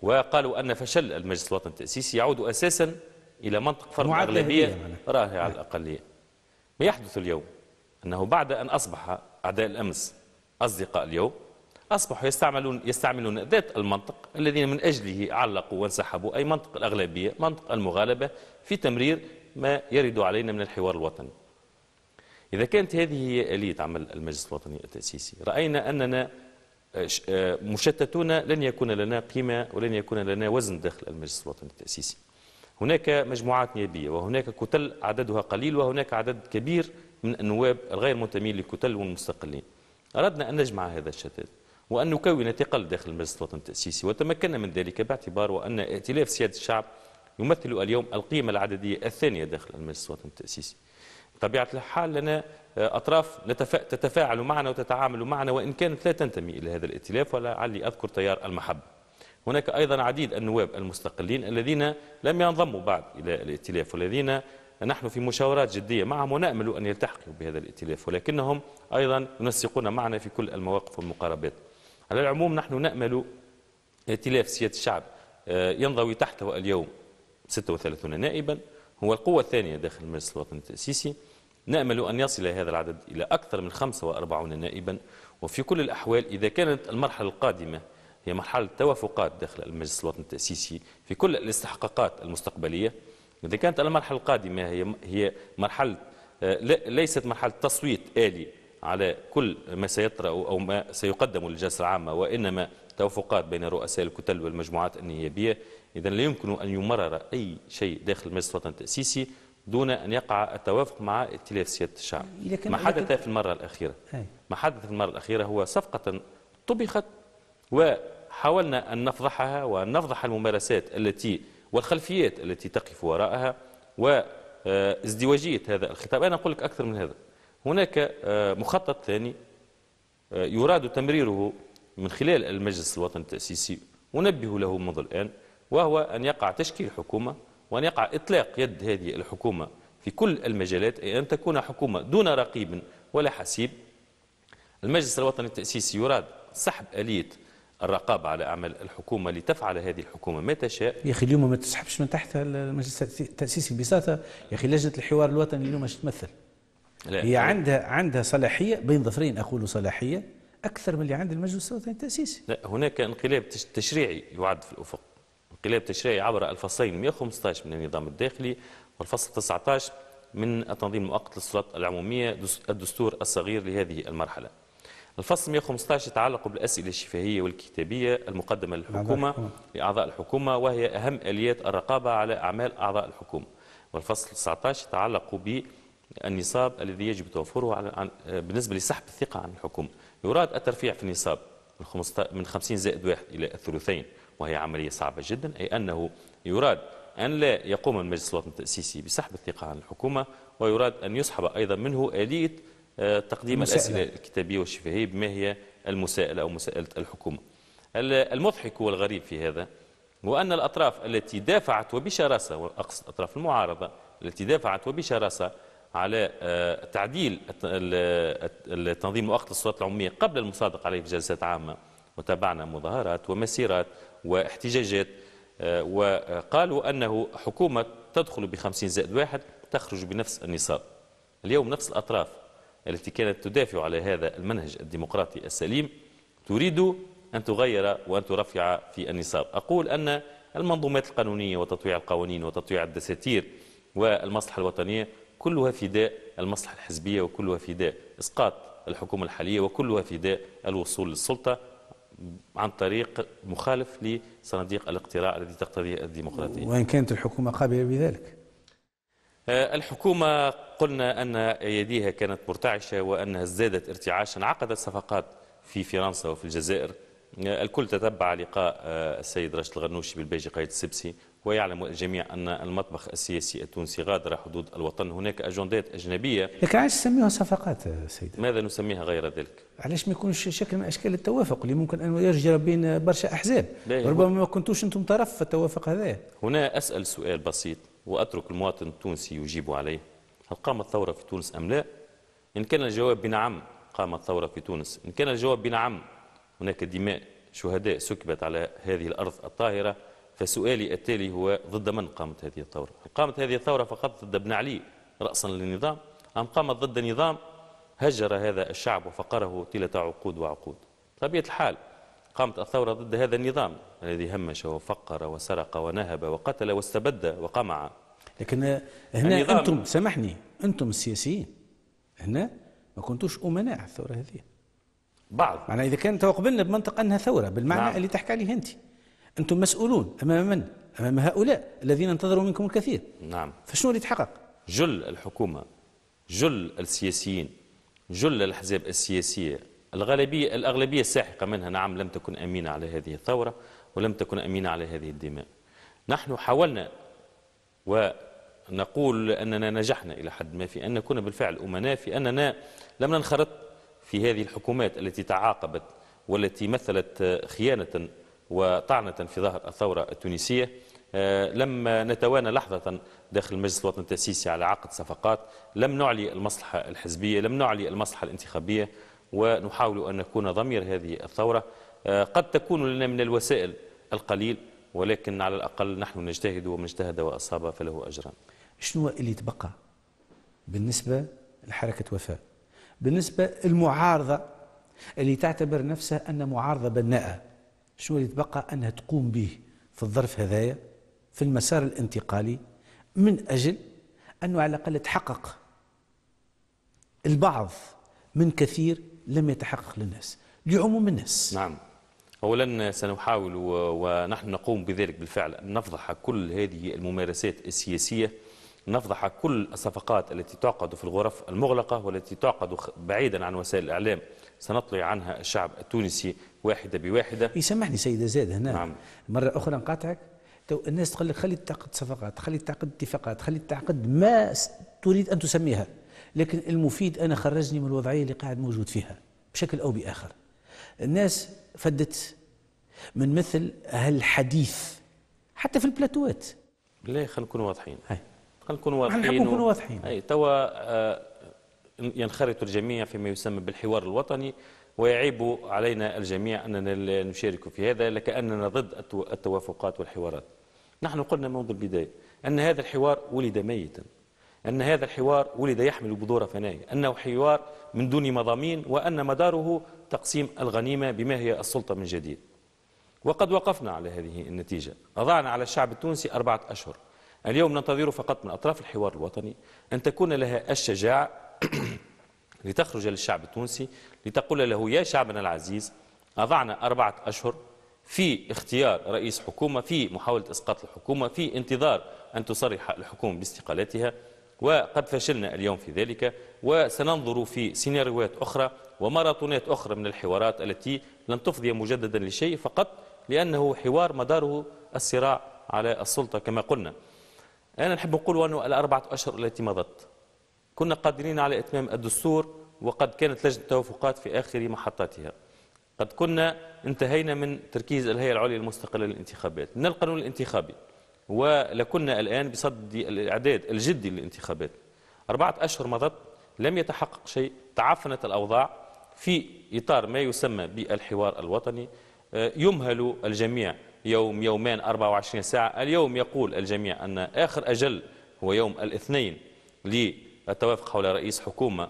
وقالوا أن فشل المجلس الوطني التأسيسي يعود أساسا إلى منطق فرض الأغلبية يعني. راهي على الأقلية ما يحدث اليوم أنه بعد أن أصبح أعداء الأمس أصدقاء اليوم أصبحوا يستعملون يستعملون ذات المنطق الذين من أجله علقوا وانسحبوا أي منطق الأغلبية منطق المغالبة في تمرير ما يرد علينا من الحوار الوطني إذا كانت هذه هي آلية عمل المجلس الوطني التأسيسي رأينا أننا آه، آه، مشتتون لن يكون لنا قيمة ولن يكون لنا وزن داخل المجلس الوطني التأسيسي هناك مجموعات نيابية وهناك كتل عددها قليل وهناك عدد كبير من النواب الغير منتمين لكتل والمستقلين أردنا أن نجمع هذا الشتات وأن نكون تقل داخل المجلس الوطني التأسيسي وتمكنا من ذلك باعتبار وأن ائتلاف سيادة الشعب يمثل اليوم القيمة العددية الثانية داخل المجلس الوطني التأسيسي طبيعة الحال لنا آه، أطراف تتفاعل معنا وتتعامل معنا وإن كانت لا تنتمي إلى هذا الائتلاف ولا علي أذكر تيار المحبة هناك أيضا عديد النواب المستقلين الذين لم ينضموا بعد إلى الائتلاف والذين نحن في مشاورات جدية معهم ونأمل أن يلتحقوا بهذا الائتلاف ولكنهم أيضا ينسقون معنا في كل المواقف والمقاربات على العموم نحن نأمل ائتلاف سيادة الشعب آه، ينضوي تحته اليوم 36 نائبا هو القوة الثانية داخل المجلس الوطني التأسيسي نأمل أن يصل هذا العدد إلى أكثر من 45 نائبا وفي كل الأحوال إذا كانت المرحلة القادمة هي مرحلة توافقات داخل المجلس الوطني التأسيسي في كل الاستحقاقات المستقبلية إذا كانت المرحلة القادمة هي هي مرحلة آه، ليست مرحلة تصويت آلي على كل ما سيطرأ أو ما سيقدم للجلسة العامة وإنما توافقات بين رؤساء الكتل والمجموعات النيابية إذا لا يمكن أن يمرر أي شيء داخل المجلس الوطني التأسيسي دون أن يقع التوافق مع ائتلاف سيادة الشعب إيه، ما حدث في المرة الأخيرة ما حدث في المرة الأخيرة هو صفقة طبخت وحاولنا أن نفضحها وأن نفضح الممارسات التي والخلفيات التي تقف وراءها وازدواجية هذا الخطاب أنا أقول لك أكثر من هذا هناك آه، مخطط ثاني آه، يراد تمريره من خلال المجلس الوطني التأسيسي ونبه له منذ الآن وهو أن يقع تشكيل حكومة وأن يقع إطلاق يد هذه الحكومة في كل المجالات أي أن تكون حكومة دون رقيب ولا حسيب المجلس الوطني التأسيسي يراد سحب آلية الرقابة على أعمال الحكومة لتفعل هذه الحكومة ما تشاء يا أخي اليوم ما تسحبش من تحت المجلس التأسيسي ببساطة يا أخي لجنة الحوار الوطني اليوم مش تمثل لا. هي عندها عندها صلاحية بين ظفرين أقول صلاحية أكثر من اللي عند المجلس الوطني التأسيسي لا هناك انقلاب تشريعي يعد في الأفق انقلاب تشريعي عبر الفصلين 115 من النظام الداخلي والفصل 19 من التنظيم المؤقت للسلطات العمومية الدستور الصغير لهذه المرحلة الفصل 115 يتعلق بالأسئلة الشفهية والكتابية المقدمة للحكومة لأعضاء الحكومة وهي أهم آليات الرقابة على أعمال أعضاء الحكومة والفصل 19 يتعلق بالنصاب الذي يجب توفره على بالنسبة لسحب الثقة عن الحكومة يراد الترفيع في النصاب من 50 زائد واحد إلى الثلثين وهي عملية صعبة جدا أي أنه يراد أن لا يقوم المجلس الوطني التأسيسي بسحب الثقة عن الحكومة ويراد أن يسحب أيضا منه آلية آه، تقديم المسائلة. الأسئلة الكتابية والشفهية بما هي المسائلة أو مسائلة الحكومة المضحك والغريب في هذا هو أن الأطراف التي دافعت وبشراسة وأقصد أطراف المعارضة التي دافعت وبشراسة على آه، تعديل التنظيم مؤقت السلطات العمومية قبل المصادقة عليه في جلسات عامة وتابعنا مظاهرات ومسيرات واحتجاجات آه، وقالوا أنه حكومة تدخل بخمسين زائد واحد تخرج بنفس النصاب اليوم نفس الأطراف التي كانت تدافع على هذا المنهج الديمقراطي السليم تريد أن تغير وأن ترفع في النصاب أقول أن المنظومات القانونية وتطويع القوانين وتطويع الدساتير والمصلحة الوطنية كلها فداء المصلحة الحزبية وكلها فداء إسقاط الحكومة الحالية وكلها فداء الوصول للسلطة عن طريق مخالف لصناديق الاقتراع التي تقتضي الديمقراطية وإن كانت الحكومة قابلة بذلك آه، الحكومة قلنا أن أيديها كانت مرتعشة وأنها ازدادت ارتعاشا عقدت صفقات في فرنسا وفي الجزائر آه، الكل تتبع لقاء آه، السيد رشد الغنوشي بالبيجي قايد السبسي ويعلم الجميع أن المطبخ السياسي التونسي غادر حدود الوطن هناك أجندات أجنبية لكن علاش نسميها صفقات سيدي ماذا نسميها غير ذلك؟ علاش ما يكونش شكل من أشكال التوافق اللي ممكن أن يرجع بين برشا أحزاب ربما ما كنتوش أنتم طرف في التوافق هذا هنا أسأل سؤال بسيط وأترك المواطن التونسي يجيب عليه هل قامت ثورة في تونس أم لا؟ إن كان الجواب بنعم قامت ثورة في تونس إن كان الجواب بنعم هناك دماء شهداء سكبت على هذه الأرض الطاهرة فسؤالي التالي هو ضد من قامت هذه الثورة قامت هذه الثورة فقط ضد ابن علي رأسا للنظام أم قامت ضد نظام هجر هذا الشعب وفقره طيلة عقود وعقود طبيعة الحال قامت الثورة ضد هذا النظام الذي همش وفقر وسرق ونهب وقتل واستبد وقمع لكن هنا أنتم سامحني أنتم السياسيين هنا ما كنتوش أمناء على الثورة هذه بعض معناها إذا كان تو قبلنا بمنطق أنها ثورة بالمعنى نعم. اللي تحكي عليه أنت أنتم مسؤولون أمام من؟ أمام هؤلاء الذين انتظروا منكم الكثير نعم فشنو اللي تحقق؟ جل الحكومة جل السياسيين جل الأحزاب السياسية الغالبية الأغلبية الساحقة منها نعم لم تكن أمينة على هذه الثورة ولم تكن أمينة على هذه الدماء نحن حاولنا ونقول أننا نجحنا إلى حد ما في أن نكون بالفعل أمناء في أننا لم ننخرط في هذه الحكومات التي تعاقبت والتي مثلت خيانة وطعنة في ظهر الثورة التونسية آه، لم نتوانى لحظة داخل المجلس الوطني التأسيسي على عقد صفقات لم نعلي المصلحة الحزبية لم نعلي المصلحة الانتخابية ونحاول أن نكون ضمير هذه الثورة آه، قد تكون لنا من الوسائل القليل ولكن على الأقل نحن نجتهد ومن اجتهد وأصاب فله أجران شنو اللي تبقى بالنسبة لحركة وفاء بالنسبة المعارضة اللي تعتبر نفسها أن معارضة بناءة شنو اللي تبقى أنها تقوم به في الظرف هذايا في المسار الانتقالي من أجل أنه على الأقل تحقق البعض من كثير لم يتحقق للناس لعموم الناس نعم اولا سنحاول ونحن نقوم بذلك بالفعل ان نفضح كل هذه الممارسات السياسيه نفضح كل الصفقات التي تعقد في الغرف المغلقه والتي تعقد بعيدا عن وسائل الاعلام سنطلع عنها الشعب التونسي واحدة بواحدة يسامحني سيدة زاد هنا نعم. مرة أخرى نقاطعك الناس تقول لك خلي تعقد صفقات خلي تعقد اتفاقات خلي تعقد ما تريد أن تسميها لكن المفيد أنا خرجني من الوضعية اللي قاعد موجود فيها بشكل أو بآخر الناس فدت من مثل هالحديث حتى في البلاتوات لا خلينا نكون واضحين خلينا نكون واضحين نحبوا نكون واضحين اي توا آه، ينخرط الجميع فيما يسمى بالحوار الوطني ويعيب علينا الجميع أننا لا نشارك في هذا لكأننا ضد التوافقات والحوارات نحن قلنا منذ البداية أن هذا الحوار ولد ميتا أن هذا الحوار ولد يحمل بذور فناية أنه حوار من دون مضامين وأن مداره تقسيم الغنيمة بما هي السلطة من جديد وقد وقفنا على هذه النتيجة أضعنا على الشعب التونسي أربعة أشهر اليوم ننتظر فقط من أطراف الحوار الوطني أن تكون لها الشجاعة لتخرج للشعب التونسي لتقول له يا شعبنا العزيز أضعنا أربعة أشهر في اختيار رئيس حكومة في محاولة إسقاط الحكومة في انتظار أن تصرح الحكومة باستقالتها وقد فشلنا اليوم في ذلك وسننظر في سيناريوهات أخرى وماراثونات أخرى من الحوارات التي لن تفضي مجددا لشيء فقط لأنه حوار مداره الصراع على السلطة كما قلنا أنا نحب نقول أنه الأربعة أشهر التي مضت كنا قادرين على إتمام الدستور وقد كانت لجنة التوافقات في آخر محطاتها قد كنا انتهينا من تركيز الهيئة العليا المستقلة للانتخابات من القانون الانتخابي ولكنا الآن بصد الإعداد الجدي للانتخابات أربعة أشهر مضت لم يتحقق شيء تعفنت الأوضاع في إطار ما يسمى بالحوار الوطني آه، يمهل الجميع يوم يومان 24 ساعة اليوم يقول الجميع أن آخر أجل هو يوم الاثنين التوافق حول رئيس حكومة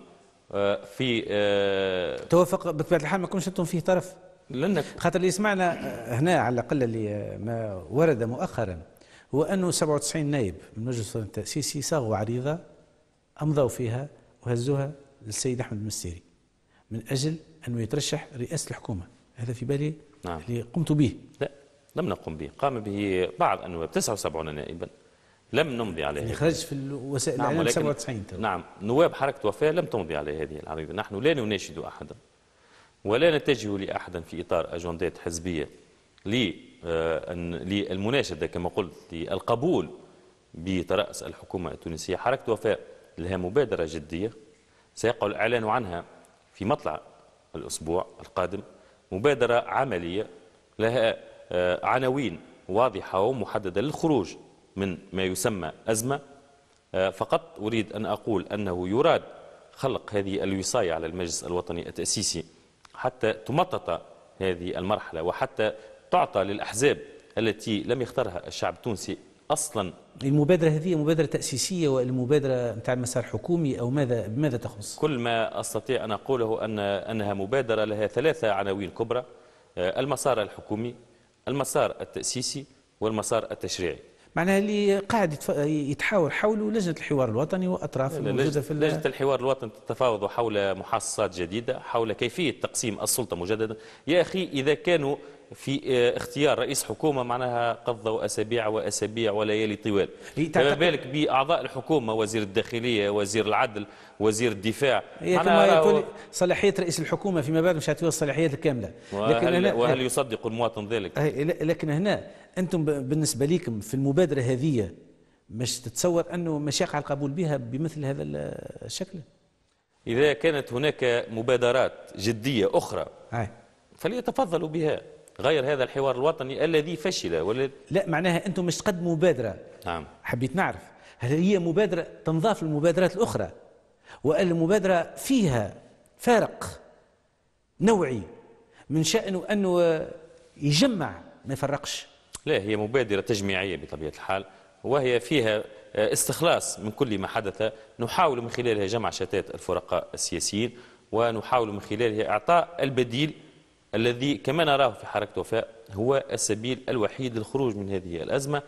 آه، في آه، توافق بطبيعة الحال ما كنتش أنتم فيه طرف لأنك خاطر اللي سمعنا آه، هنا على الأقل اللي ما ورد مؤخرا هو أنه 97 نائب من مجلس التأسيسي صاغوا عريضة أمضوا فيها وهزوها للسيد أحمد المستيري من أجل أنه يترشح رئاسة الحكومة هذا في بالي نعم. اللي قمت به لا لم نقم به قام به بعض النواب 79 نائبا لم نمضي على يعني خرج في وسائل نعم الاعلام 97 طبعا. نعم نواب حركه وفاء لم تمضي على هذه العربيه نحن لا نناشد احدا ولا نتجه لاحدا في اطار اجندات حزبيه آه، للمناشده كما قلت للقبول بتراس الحكومه التونسيه حركه وفاء لها مبادره جديه سيقع الاعلان عنها في مطلع الاسبوع القادم مبادره عمليه لها آه، عناوين واضحه ومحدده للخروج من ما يسمى أزمة آه، فقط أريد أن أقول أنه يراد خلق هذه الوصاية على المجلس الوطني التأسيسي حتى تمطط هذه المرحلة وحتى تعطى للأحزاب التي لم يختارها الشعب التونسي اصلا المبادره هذه مبادره تاسيسيه والمبادره نتاع مسار حكومي او ماذا بماذا تخص؟ كل ما استطيع ان اقوله ان انها مبادره لها ثلاثه عناوين كبرى آه، المسار الحكومي، المسار التاسيسي والمسار التشريعي. معناها اللي قاعد يتحاور حول لجنه الحوار الوطني واطراف موجوده في لجنه الحوار الوطني تتفاوض حول محصات جديده حول كيفيه تقسيم السلطه مجددا يا اخي اذا كانوا في آه، اختيار رئيس حكومه معناها قضوا اسابيع واسابيع وليالي طوال فما بالك باعضاء الحكومه وزير الداخليه وزير العدل وزير الدفاع كما يقول صلاحيه رئيس الحكومه فيما بعد مش هتوصل الصلاحيات الكامله وهل, لكن وهل يصدق المواطن ذلك لكن هنا انتم بالنسبه لكم في المبادره هذه مش تتصور انه مش يقع القبول بها بمثل هذا الشكل اذا كانت هناك مبادرات جديه اخرى هاي. فليتفضلوا بها غير هذا الحوار الوطني الذي فشل ولا لا معناها انتم مش تقدموا مبادره نعم حبيت نعرف هل هي مبادره تنضاف للمبادرات الاخرى المبادره فيها فارق نوعي من شأنه أنه يجمع ما يفرقش لا هي مبادرة تجميعية بطبيعة الحال وهي فيها آه، استخلاص من كل ما حدث نحاول من خلالها جمع شتات الفرقاء السياسيين ونحاول من خلالها إعطاء البديل الذي كما نراه في حركة وفاء هو السبيل الوحيد للخروج من هذه الأزمة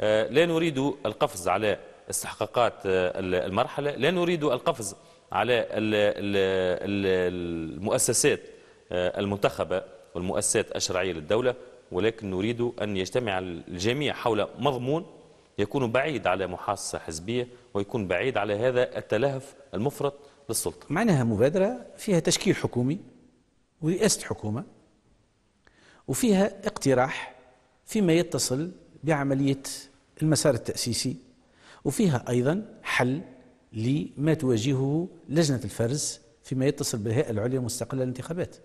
آه، لا نريد القفز على استحقاقات آه، المرحلة لا نريد القفز على المؤسسات المنتخبة والمؤسسات الشرعية للدولة ولكن نريد أن يجتمع الجميع حول مضمون يكون بعيد على محاصصة حزبية ويكون بعيد على هذا التلهف المفرط للسلطة معناها مبادرة فيها تشكيل حكومي ورئاسة حكومة وفيها اقتراح فيما يتصل بعملية المسار التأسيسي وفيها أيضا حل لما تواجهه لجنة الفرز فيما يتصل بالهيئة العليا المستقلة للانتخابات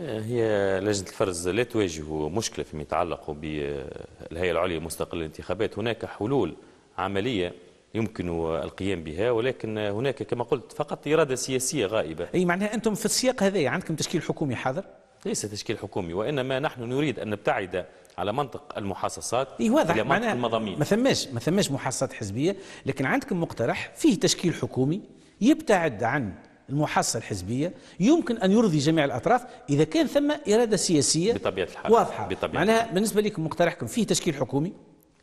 هي لجنة الفرز لا تواجه مشكلة فيما يتعلق بالهيئة العليا المستقلة للانتخابات هناك حلول عملية يمكن القيام بها ولكن هناك كما قلت فقط إرادة سياسية غائبة أي معناها أنتم في السياق هذا عندكم تشكيل حكومي حاضر؟ ليس تشكيل حكومي وإنما نحن نريد أن نبتعد على منطق المحاصصات اي واضح إلى منطق المضامين ما ثماش ما ثماش محاصصات حزبية لكن عندكم مقترح فيه تشكيل حكومي يبتعد عن المحصله الحزبية يمكن أن يرضي جميع الأطراف إذا كان ثم إرادة سياسية بطبيعة الحال واضحة بطبيعة معناها الحال. بالنسبة لكم مقترحكم فيه تشكيل حكومي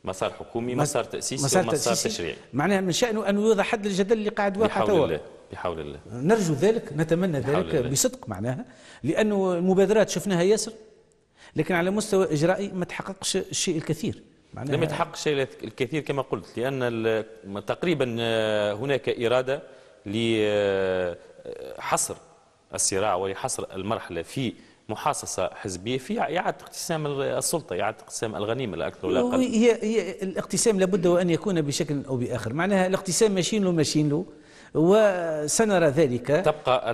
مسار حكومي مسار تأسيسي مسار, ومسار تشريعي معناها من شأنه أن يوضع حد للجدل اللي قاعد واقع بحول الله بحول الله نرجو ذلك نتمنى ذلك الله. بصدق معناها لأنه المبادرات شفناها ياسر لكن على مستوى إجرائي ما تحققش الشيء الكثير معناها لم يتحقق الشيء الكثير كما قلت لأن تقريبا آه، هناك إرادة ل آه، حصر الصراع ولحصر المرحلة في محاصصة حزبية في إعادة اقتسام السلطة إعادة اقتسام الغنيمة لا أكثر ولا أقل هي, هي الاقتسام لابد وأن يكون بشكل أو بآخر معناها الاقتسام ماشيين له ماشيين له وسنرى ذلك تبقى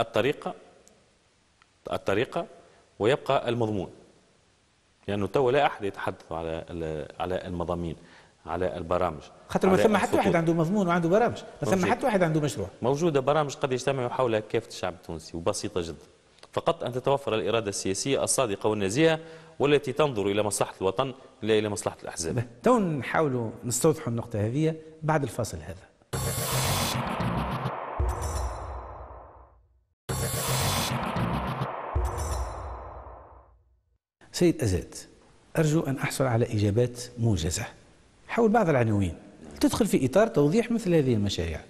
الطريقة الطريقة ويبقى المضمون لأنه يعني تو لا أحد يتحدث على على المضامين على البرامج خاطر ما ثم حتى واحد عنده مضمون وعنده برامج ما ثم حتى واحد عنده مشروع موجوده برامج قد يجتمع حولها كافه الشعب التونسي وبسيطه جدا فقط ان تتوفر الاراده السياسيه الصادقه والنزيهه والتي تنظر الى مصلحه الوطن لا الى مصلحه الاحزاب. تو نحاولوا نستوضحوا النقطه هذه بعد الفاصل هذا. سيد أزاد أرجو أن أحصل على إجابات موجزة حول بعض العناوين تدخل في إطار توضيح مثل هذه المشاريع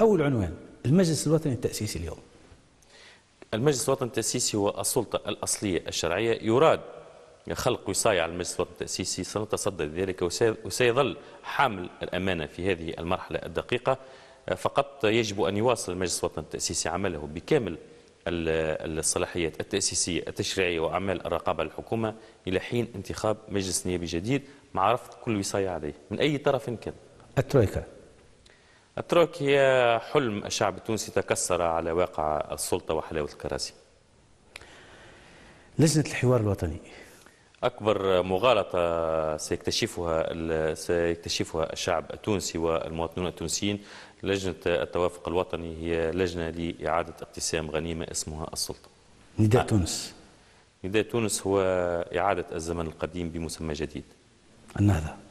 أول عنوان المجلس الوطني التأسيسي اليوم المجلس الوطني التأسيسي هو السلطة الأصلية الشرعية يراد خلق وصاية على المجلس الوطني التأسيسي سنتصدى لذلك وسيظل حامل الأمانة في هذه المرحلة الدقيقة فقط يجب أن يواصل المجلس الوطني التأسيسي عمله بكامل الصلاحيات التأسيسية التشريعية وأعمال الرقابة للحكومة إلى حين انتخاب مجلس نيابي جديد مع رفض كل وصاية عليه من أي طرف كان الترويكا الترويكا هي حلم الشعب التونسي تكسر على واقع السلطة وحلاوة الكراسي لجنة الحوار الوطني أكبر مغالطة سيكتشفها سيكتشفها الشعب التونسي والمواطنون التونسيين لجنة التوافق الوطني هي لجنة لإعادة اقتسام غنيمة اسمها السلطة نداء تونس نداء تونس هو إعادة الزمن القديم بمسمى جديد النهضة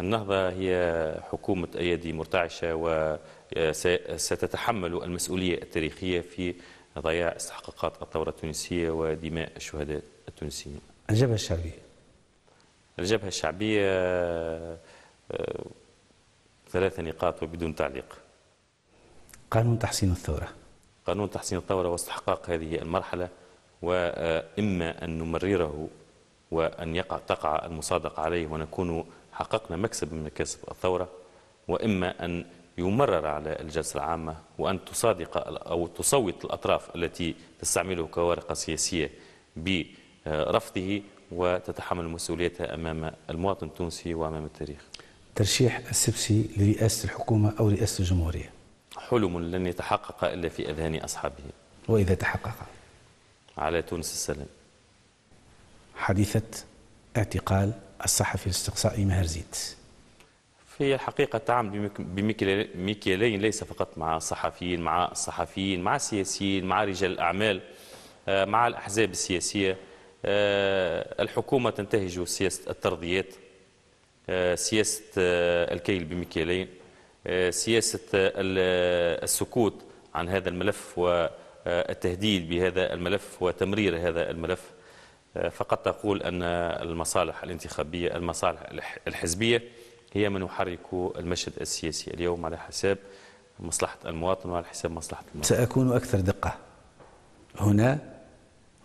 النهضة هي حكومة أيادي مرتعشة وستتحمل المسؤولية التاريخية في ضياع استحقاقات الثورة التونسية ودماء الشهداء التونسيين الجبهة الشعبية الجبهة الشعبية آه، ثلاث نقاط وبدون تعليق قانون تحسين الثورة قانون تحسين الثورة واستحقاق هذه المرحلة وإما أن نمرره وأن يقع تقع المصادقة عليه ونكون حققنا مكسب من مكاسب الثورة وإما أن يمرر على الجلسة العامة وأن تصادق أو تصوت الأطراف التي تستعمله كورقة سياسية برفضه وتتحمل مسؤوليتها أمام المواطن التونسي وأمام التاريخ ترشيح السبسي لرئاسة الحكومة أو رئاسة الجمهورية حلم لن يتحقق إلا في أذهان أصحابه وإذا تحقق على تونس السلام حادثة اعتقال الصحفي الاستقصائي ماهر زيد في الحقيقة التعامل بمكيالين ليس فقط مع الصحفيين مع الصحفيين مع السياسيين مع رجال الأعمال آه، مع الأحزاب السياسية آه، الحكومة تنتهج سياسة الترضيات آه، سياسة الكيل بمكيالين سياسة السكوت عن هذا الملف والتهديد بهذا الملف وتمرير هذا الملف فقط تقول أن المصالح الانتخابية المصالح الحزبية هي من يحرك المشهد السياسي اليوم على حساب مصلحة المواطن وعلى حساب مصلحة المواطن سأكون أكثر دقة هنا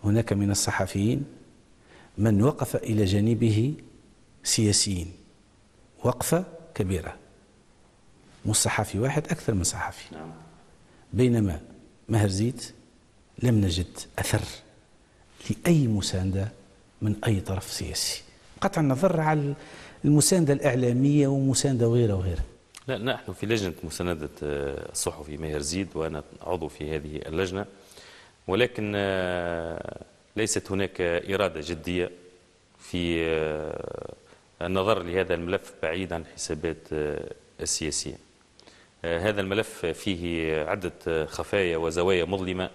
هناك من الصحفيين من وقف إلى جانبه سياسيين وقفة كبيرة مش صحفي واحد أكثر من صحفي نعم. بينما مهرزيت لم نجد أثر لأي مساندة من أي طرف سياسي قطع النظر على المساندة الإعلامية ومساندة وغيرها وغيرها لا نحن في لجنة مساندة آه، الصحفي ماهر زيد وأنا عضو في هذه اللجنة ولكن آه، ليست هناك إرادة جدية في آه، النظر لهذا الملف بعيد عن الحسابات السياسية هذا الملف فيه عدة خفايا وزوايا مظلمة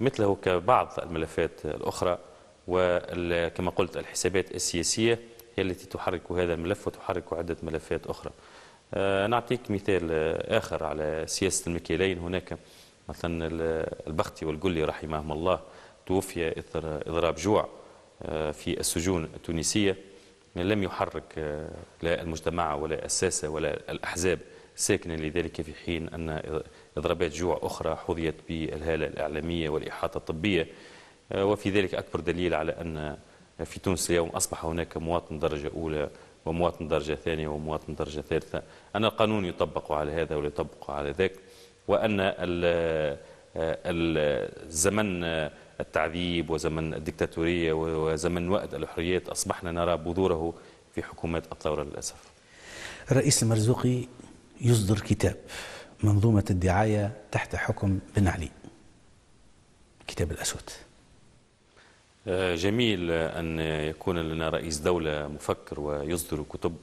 مثله كبعض الملفات الأخرى وكما قلت الحسابات السياسية هي التي تحرك هذا الملف وتحرك عدة ملفات أخرى آه، نعطيك مثال آخر على سياسة المكيالين هناك مثلا البختي والقلي رحمهما الله توفي إثر إضراب جوع آه، في السجون التونسية لم يحرك آه، لا المجتمع ولا الساسة ولا الأحزاب ساكنة لذلك في حين أن ضربات جوع أخرى حظيت بالهالة الإعلامية والإحاطة الطبية آه، وفي ذلك أكبر دليل على أن في تونس اليوم أصبح هناك مواطن درجة أولى ومواطن درجة ثانية ومواطن درجة ثالثة أن القانون يطبق على هذا ولا يطبق على ذاك وأن الزمن آه، التعذيب وزمن الدكتاتورية وزمن وقت الحريات أصبحنا نرى بذوره في حكومات الثورة للأسف رئيس المرزوقي يصدر كتاب منظومة الدعاية تحت حكم بن علي كتاب الأسود آه، جميل أن يكون لنا رئيس دولة مفكر ويصدر كتب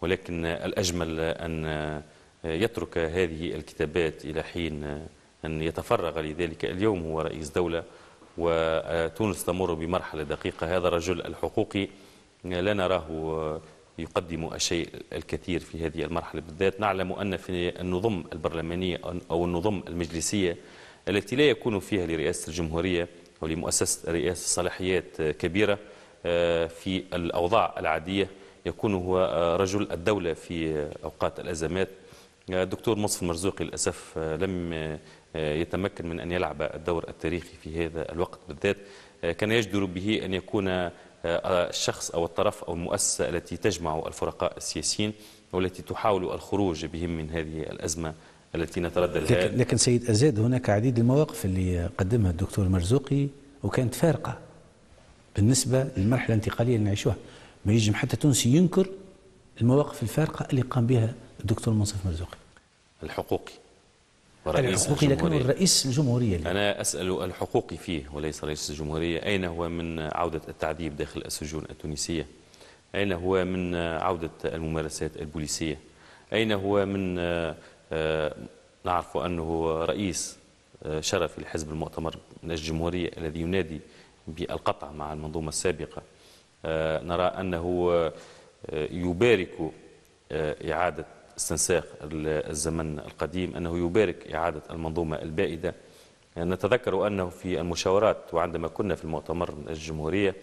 ولكن الأجمل أن يترك هذه الكتابات إلى حين أن يتفرغ لذلك اليوم هو رئيس دولة وتونس تمر بمرحلة دقيقة هذا الرجل الحقوقي لا نراه يقدم الشيء الكثير في هذه المرحلة بالذات نعلم أن في النظم البرلمانية أو النظم المجلسية التي لا يكون فيها لرئاسة الجمهورية أو لمؤسسة الرئاسة صلاحيات كبيرة آه، في الأوضاع العادية يكون هو آه، رجل الدولة في أوقات الأزمات آه، دكتور مصف المرزوقي للأسف لم يتمكن من أن يلعب الدور التاريخي في هذا الوقت بالذات كان يجدر به أن يكون آه، آه، الشخص أو الطرف أو المؤسسة التي تجمع الفرقاء السياسيين والتي تحاول الخروج بهم من هذه الأزمة التي نتردد لكن, لكن سيد أزاد هناك عديد المواقف اللي قدمها الدكتور مرزوقي وكانت فارقة بالنسبة للمرحلة الانتقالية اللي نعيشوها ما يجم حتى تونسي ينكر المواقف الفارقة اللي قام بها الدكتور منصف مرزوقي الحقوقي ورئيس الحقوقي لكن الرئيس الجمهورية لي. أنا أسأل الحقوقي فيه وليس رئيس الجمهورية أين هو من عودة التعذيب داخل السجون التونسية أين هو من عودة الممارسات البوليسية أين هو من آه، نعرف أنه رئيس آه، شرفي لحزب المؤتمر من الجمهورية الذي ينادي بالقطع مع المنظومة السابقة آه، نرى أنه يبارك إعادة استنساخ الزمن القديم أنه يبارك إعادة المنظومة البائدة نتذكر أنه في المشاورات وعندما كنا في المؤتمر الجمهورية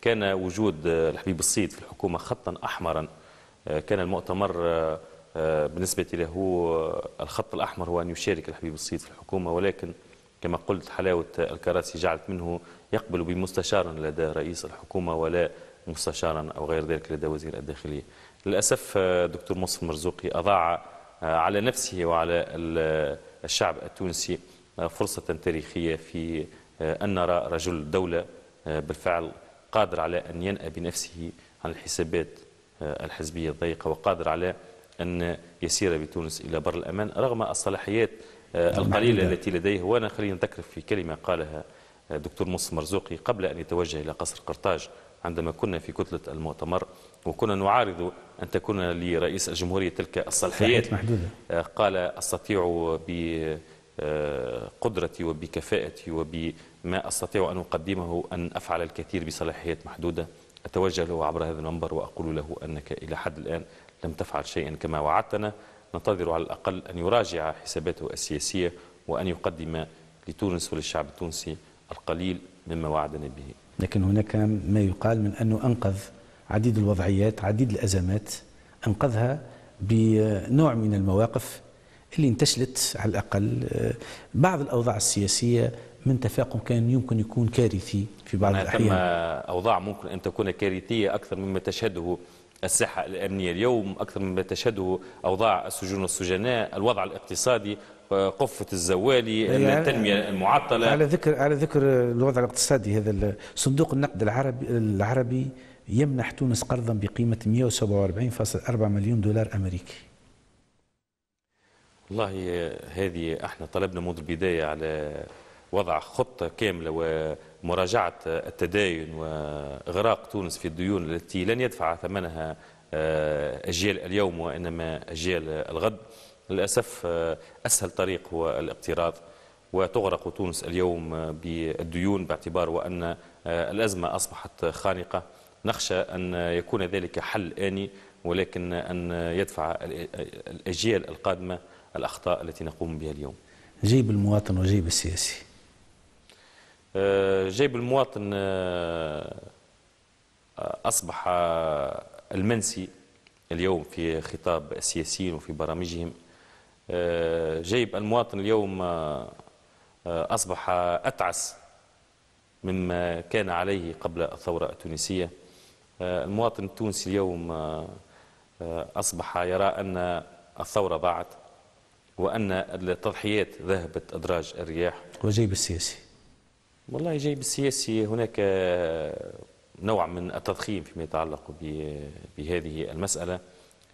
كان وجود الحبيب الصيد في الحكومة خطا أحمرا كان المؤتمر آه، بالنسبة له الخط الأحمر هو أن يشارك الحبيب الصيد في الحكومة ولكن كما قلت حلاوة الكراسي جعلت منه يقبل بمستشار لدى رئيس الحكومة ولا مستشارا أو غير ذلك لدى وزير الداخلية للأسف آه، دكتور مصر مرزوقي أضاع آه، على نفسه وعلى آه، الشعب التونسي فرصة تاريخية في أن نرى رجل دولة بالفعل قادر على أن ينأى بنفسه عن الحسابات الحزبية الضيقة وقادر على أن يسير بتونس إلى بر الأمان رغم الصلاحيات نعم، القليلة التي لديه وأنا خلينا نذكر في كلمة قالها دكتور مصر مرزوقي قبل أن يتوجه إلى قصر قرطاج عندما كنا في كتلة المؤتمر وكنا نعارض أن تكون لرئيس الجمهورية تلك الصلاحيات محدودة. آه، قال أستطيع بقدرتي آه، وبكفاءتي وبما أستطيع أن أقدمه أن أفعل الكثير بصلاحيات محدودة أتوجه له عبر هذا المنبر وأقول له أنك إلى حد الآن لم تفعل شيئا كما وعدتنا ننتظر على الأقل أن يراجع حساباته السياسية وأن يقدم لتونس وللشعب التونسي القليل مما وعدنا به لكن هناك ما يقال من أنه أنقذ عديد الوضعيات عديد الأزمات أنقذها بنوع من المواقف اللي انتشلت على الأقل آه، بعض الأوضاع السياسية من تفاقم كان يمكن يكون كارثي في بعض الأحيان تم أوضاع ممكن أن تكون كارثية أكثر مما تشهده الساحة الأمنية اليوم أكثر مما تشهده أوضاع السجون والسجناء الوضع الاقتصادي آه، قفة الزوالي التنمية المعطلة على ذكر على ذكر الوضع الاقتصادي هذا صندوق النقد العربي العربي يمنح تونس قرضا بقيمة 147.4 مليون دولار أمريكي والله هذه احنا طلبنا منذ البداية على وضع خطة كاملة ومراجعة التداين وإغراق تونس في الديون التي لن يدفع ثمنها آه، أجيال اليوم وإنما أجيال الغد للأسف آه، أسهل طريق هو الاقتراض وتغرق تونس اليوم بالديون باعتبار وأن آه، الأزمة أصبحت خانقة نخشى أن يكون ذلك حل آني ولكن أن يدفع الأجيال القادمة الأخطاء التي نقوم بها اليوم جيب المواطن وجيب السياسي آه، جيب المواطن آه، أصبح آه، المنسي اليوم في خطاب السياسيين وفي برامجهم جيب المواطن اليوم أصبح أتعس مما كان عليه قبل الثورة التونسية آه، المواطن التونسي اليوم آه، آه، أصبح يرى أن الثورة ضاعت وأن التضحيات ذهبت أدراج الرياح وجيب السياسي والله جيب السياسي هناك نوع من التضخيم فيما يتعلق بهذه المسألة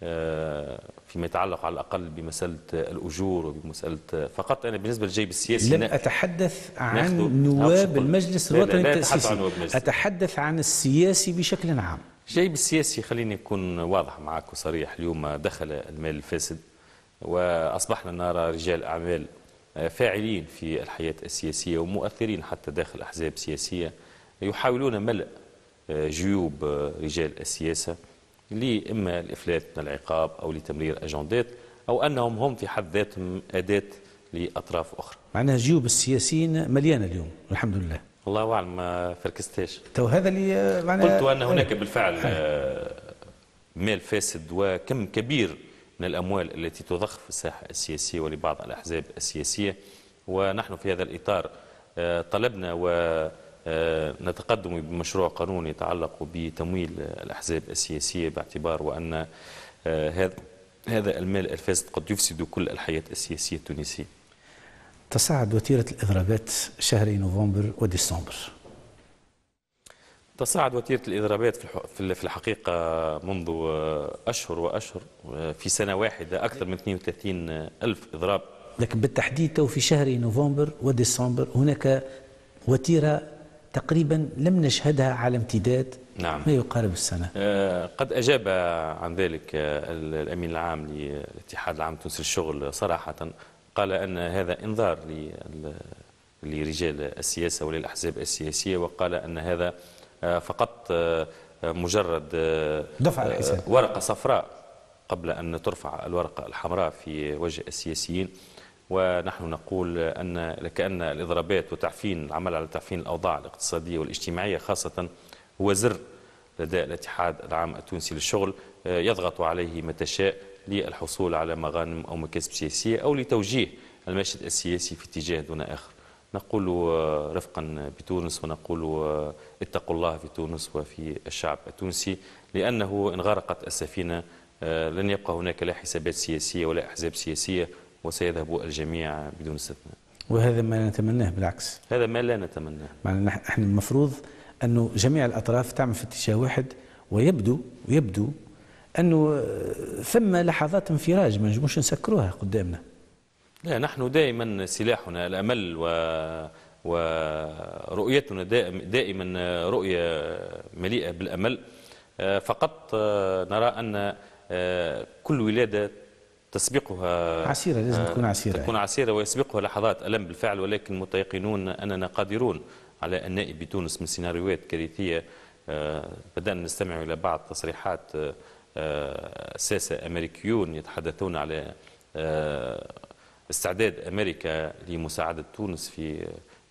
آه، فيما يتعلق على الأقل بمسألة الأجور وبمسألة فقط أنا بالنسبة للجيب السياسي لم أتحدث عن نعم، نواب المجلس الوطني التأسيسي أتحدث عن السياسي بشكل عام الجيب السياسي خليني أكون واضح معك وصريح اليوم دخل المال الفاسد وأصبحنا نرى رجال أعمال آه، فاعلين في الحياة السياسية ومؤثرين حتى داخل أحزاب سياسية يحاولون ملء آه، جيوب رجال السياسة لإما الإفلات من العقاب أو لتمرير أجندات أو أنهم هم في حد ذاتهم أداة لأطراف أخرى معناها جيوب السياسيين مليانة اليوم الحمد لله الله أعلم ما فركستاش تو هذا اللي آه، معناها قلت أن هناك آه، بالفعل آه. مال فاسد وكم كبير من الأموال التي تضخ في الساحة السياسية ولبعض الأحزاب السياسية ونحن في هذا الإطار طلبنا و آه، نتقدم بمشروع قانون يتعلق بتمويل الأحزاب السياسية باعتبار وأن آه، هذا هذا المال الفاسد قد يفسد كل الحياة السياسية التونسية تصاعد وتيرة الإضرابات شهري نوفمبر وديسمبر تصاعد وتيرة الإضرابات في الحقيقة منذ آه، أشهر وأشهر في سنة واحدة أكثر من 32 ألف إضراب لكن بالتحديد تو في شهر نوفمبر وديسمبر هناك وتيرة تقريبا لم نشهدها على امتداد نعم. ما يقارب السنة آه، قد أجاب عن ذلك آه، الأمين العام للاتحاد العام تونسي للشغل صراحة قال أن هذا إنذار لرجال السياسة وللأحزاب السياسية وقال أن هذا آه، فقط مجرد دفع ورقة صفراء قبل أن ترفع الورقة الحمراء في وجه السياسيين ونحن نقول أن كأن الإضرابات وتعفين العمل على تعفين الأوضاع الاقتصادية والاجتماعية خاصة هو زر لدى الاتحاد العام التونسي للشغل آه، يضغط عليه متى شاء للحصول على مغانم أو مكاسب سياسية أو لتوجيه المشهد السياسي في اتجاه دون آخر نقول آه، رفقا بتونس ونقول آه، اتقوا الله في تونس وفي الشعب التونسي لأنه إن غرقت السفينة لن يبقى هناك لا حسابات سياسية ولا أحزاب سياسية وسيذهب الجميع بدون استثناء وهذا ما نتمناه بالعكس هذا ما لا نتمناه معنا نحن المفروض أنه جميع الأطراف تعمل في اتجاه واحد ويبدو يبدو أنه آه، ثم لحظات انفراج ما نجموش نسكروها قدامنا لا نحن دائما سلاحنا الأمل و ورؤيتنا دائما رؤية مليئة بالأمل آه، فقط آه، نرى أن كل ولادة تسبقها عسيرة لازم آه، تكون عسيرة تكون عسيرة ويسبقها لحظات ألم بالفعل ولكن متيقنون أننا قادرون على أن نائب بتونس من سيناريوهات كارثية آه، بدأنا نستمع إلى بعض تصريحات آه، ساسة أمريكيون يتحدثون على استعداد أمريكا لمساعدة تونس في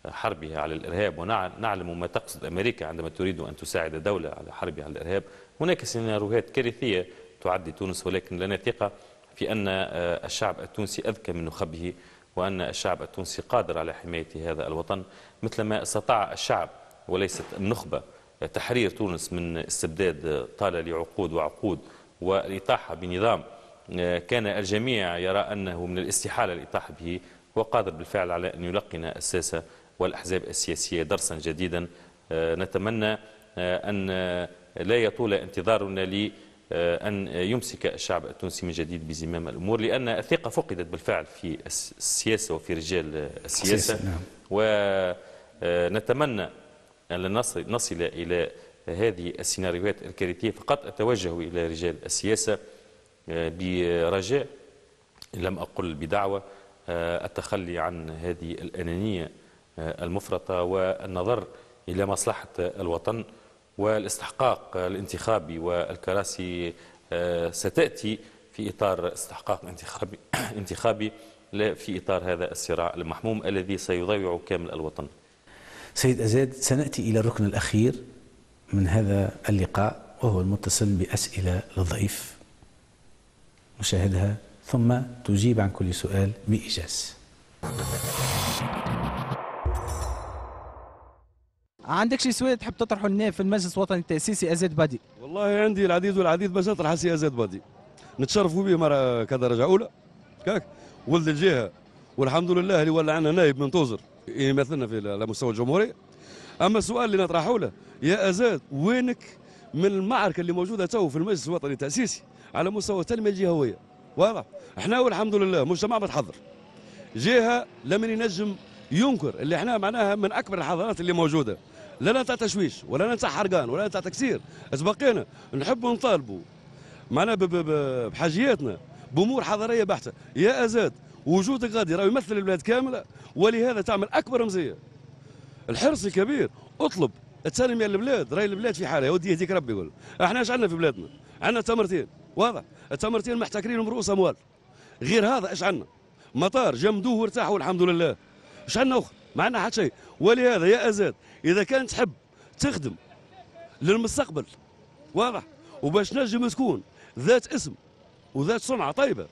حربها على الإرهاب ونعلم ما تقصد أمريكا عندما تريد أن تساعد دولة على حربها على الإرهاب هناك سيناريوهات كارثية تعدي تونس ولكن لنا ثقة في أن آه، الشعب التونسي أذكى من نخبه وأن الشعب التونسي قادر على حماية هذا الوطن مثلما استطاع الشعب وليست النخبة آه، تحرير تونس من استبداد آه، طال لعقود وعقود والإطاحة بنظام كان الجميع يرى أنه من الاستحالة الإطاحة به وقادر بالفعل على أن يلقن الساسة والأحزاب السياسية درسا جديدا نتمنى أن لا يطول انتظارنا آه، أن يمسك الشعب التونسي من جديد بزمام الأمور لأن الثقة فقدت بالفعل في السياسة وفي رجال السياسة نعم. ونتمنى آه، أن نصل إلى هذه السيناريوهات الكارثية فقط أتوجه إلى رجال السياسة آه، برجاء لم أقل بدعوة التخلي عن هذه الأنانية المفرطة والنظر إلى مصلحة الوطن والاستحقاق الانتخابي والكراسي آه، ستأتي في إطار استحقاق انتخابي, انتخابي في إطار هذا الصراع المحموم الذي سيضيع كامل الوطن سيد أزاد سنأتي إلى الركن الأخير من هذا اللقاء وهو المتصل بأسئلة للضيف نشاهدها ثم تجيب عن كل سؤال بإيجاز عندك شي سؤال تحب تطرحه لنا في المجلس الوطني التاسيسي ازاد بادي والله عندي العديد والعديد باش نطرح سي ازاد بادي نتشرفوا به مره كدرجه اولى كاك ولد الجهه والحمد لله اللي ولا عندنا نائب من توزر يمثلنا في على مستوى الجمهوريه اما السؤال اللي نطرحه له يا ازاد وينك من المعركه اللي موجوده تو في المجلس الوطني التاسيسي على مستوى التنميه الجهويه واضح احنا والحمد لله مجتمع متحضر جهه لمن ينجم ينكر اللي احنا معناها من اكبر الحضارات اللي موجوده لا نتاع تشويش ولا نتاع حرقان ولا نتاع تكسير اسبقينا نحبوا نطالبوا معنا بحاجياتنا بامور حضاريه بحته يا ازاد وجودك غادي راه يمثل البلاد كامله ولهذا تعمل اكبر رمزيه الحرص الكبير اطلب تسلم يا البلاد راهي البلاد في حاله ودي يهديك ربي يقول احنا ايش عندنا في بلادنا عندنا تمرتين واضح التمرتين محتكرين برؤوس اموال غير هذا ايش عندنا مطار جمدوه وارتاحوا الحمد لله ايش عندنا اخر ما عندنا حتى شيء ولهذا يا ازاد اذا كان تحب تخدم للمستقبل واضح وباش تنجم تكون ذات اسم وذات صنعه طيبه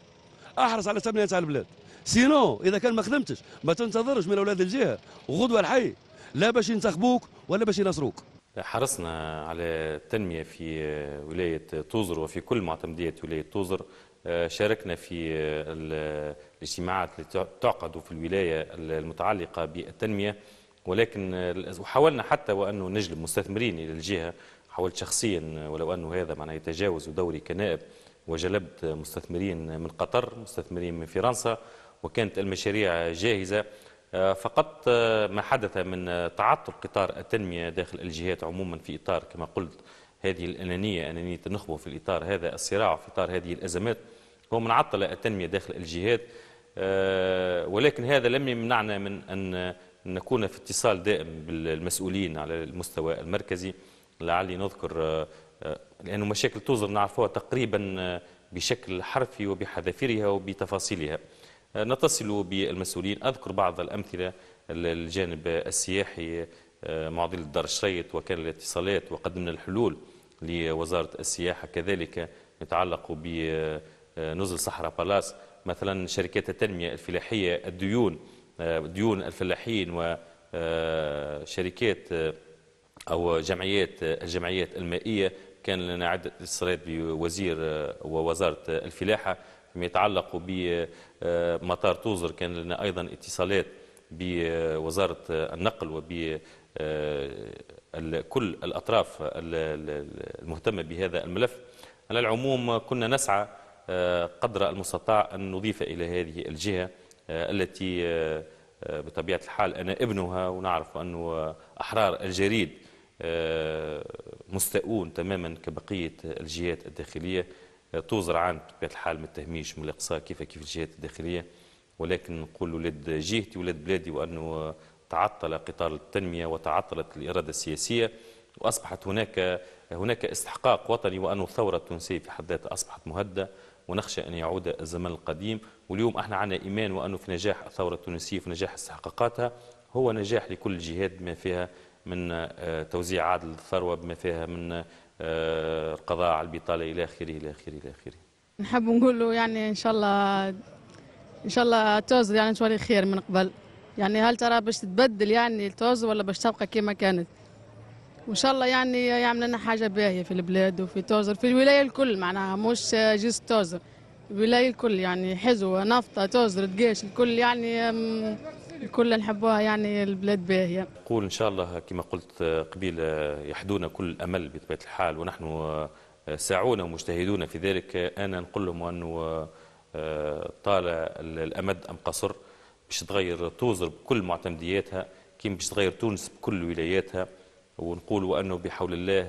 احرص على تبنيه تاع البلاد سينو اذا كان ما خدمتش ما تنتظرش من اولاد الجهه غدوه الحي لا باش ينتخبوك ولا باش ينصروك حرصنا على التنمية في ولاية توزر وفي كل معتمديات ولاية توزر شاركنا في الاجتماعات التي تعقد في الولاية المتعلقة بالتنمية ولكن وحاولنا حتى وانه نجلب مستثمرين الى الجهه حاولت شخصيا ولو انه هذا معناه يتجاوز دوري كنائب وجلبت مستثمرين من قطر مستثمرين من فرنسا وكانت المشاريع جاهزه آه، فقط آه، ما حدث من تعطل قطار التنميه داخل الجهات عموما في اطار كما قلت هذه الانانيه انانيه النخبه في اطار هذا الصراع في اطار هذه الازمات هو من عطل التنميه داخل الجهات آه، ولكن هذا لم يمنعنا من ان أن نكون في اتصال دائم بالمسؤولين على المستوى المركزي لعلي نذكر آه، آه، لأنه مشاكل توزر نعرفها تقريبا آه، بشكل حرفي وبحذافيرها وبتفاصيلها نتصل بالمسؤولين أذكر بعض الأمثلة الجانب السياحي معضل الدار الشريط وكان الاتصالات وقدمنا الحلول لوزارة السياحة كذلك يتعلق بنزل صحراء بالاس مثلا شركات التنمية الفلاحية الديون آه، ديون الفلاحين وشركات آه، آه، أو جمعيات الجمعيات المائية كان لنا عدة اتصالات بوزير ووزارة الفلاحة فيما يتعلق بمطار توزر كان لنا أيضا اتصالات بوزارة النقل وب كل الأطراف المهتمة بهذا الملف على العموم كنا نسعى قدر المستطاع أن نضيف إلى هذه الجهة آه، التي آه، بطبيعة الحال أنا ابنها ونعرف أنه أحرار الجريد آه، مستؤون تماما كبقية الجهات الداخلية توزر عن بطبيعة الحال من التهميش من الإقصاء كيف كيف الجهات الداخلية ولكن نقول ولاد جهتي ولاد بلادي وأنه تعطل قطار التنمية وتعطلت الإرادة السياسية وأصبحت هناك هناك استحقاق وطني وأن الثورة التونسية في حد ذاتها أصبحت مهدة ونخشى أن يعود الزمن القديم واليوم احنا عندنا إيمان وأنه في نجاح الثورة التونسية وفي نجاح استحقاقاتها هو نجاح لكل الجهات بما فيها من آه، توزيع عادل الثروة بما فيها من آه، القضاء على البطالة إلى آخره إلى آخره إلى آخره نحب له يعني إن شاء الله إن شاء الله توز يعني تولي خير من قبل يعني هل ترى باش تتبدل يعني توز ولا باش تبقى كما كانت وان شاء الله يعني يعمل لنا حاجه باهيه في البلاد وفي توزر في الولايه الكل معناها مش جيس توزر الولايه الكل يعني حزوه نفطه توزر دقاش الكل يعني الكل نحبوها يعني البلاد باهيه. نقول ان شاء الله كما قلت قبيل يحدونا كل الامل بطبيعه الحال ونحن ساعون ومجتهدون في ذلك انا نقول لهم انه آه، طال الامد ام قصر باش تغير توزر بكل معتمدياتها كيما باش تغير تونس بكل ولاياتها ونقولوا أنه بحول الله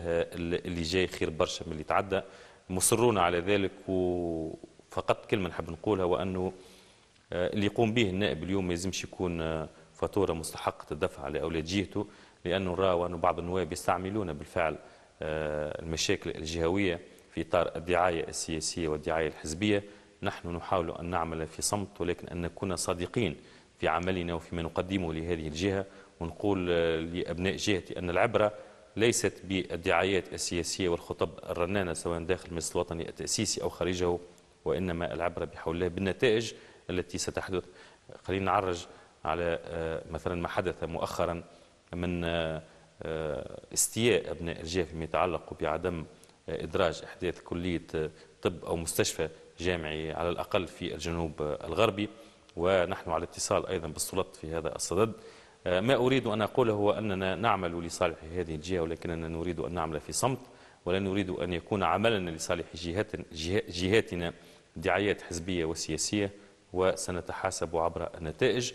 اللي جاي خير برشا من اللي تعدى مصرون على ذلك وفقط كلمة نحب نقولها وأنه آه، اللي يقوم به النائب اليوم ما يلزمش يكون آه، فاتورة مستحقة الدفع لأولاد جهته لأنه رأوا انه بعض النواب يستعملون بالفعل آه، المشاكل الجهوية في إطار الدعاية السياسية والدعاية الحزبية نحن نحاول أن نعمل في صمت ولكن أن نكون صادقين في عملنا وفيما نقدمه لهذه الجهة ونقول آه، لأبناء جهتي أن العبرة ليست بالدعايات السياسية والخطب الرنانة سواء داخل المجلس الوطني التأسيسي أو خارجه وإنما العبرة بحول الله بالنتائج التي ستحدث خلينا نعرج على آه، مثلا ما حدث مؤخرا من آه، استياء أبناء الجهة فيما يتعلق بعدم إدراج إحداث كلية طب أو مستشفى جامعي على الأقل في الجنوب الغربي ونحن على اتصال أيضا بالسلطات في هذا الصدد آه، ما أريد أن أقوله هو أننا نعمل لصالح هذه الجهة ولكننا نريد أن نعمل في صمت ولا نريد أن يكون عملنا لصالح جهات جهاتنا دعايات حزبية وسياسية وسنتحاسب عبر النتائج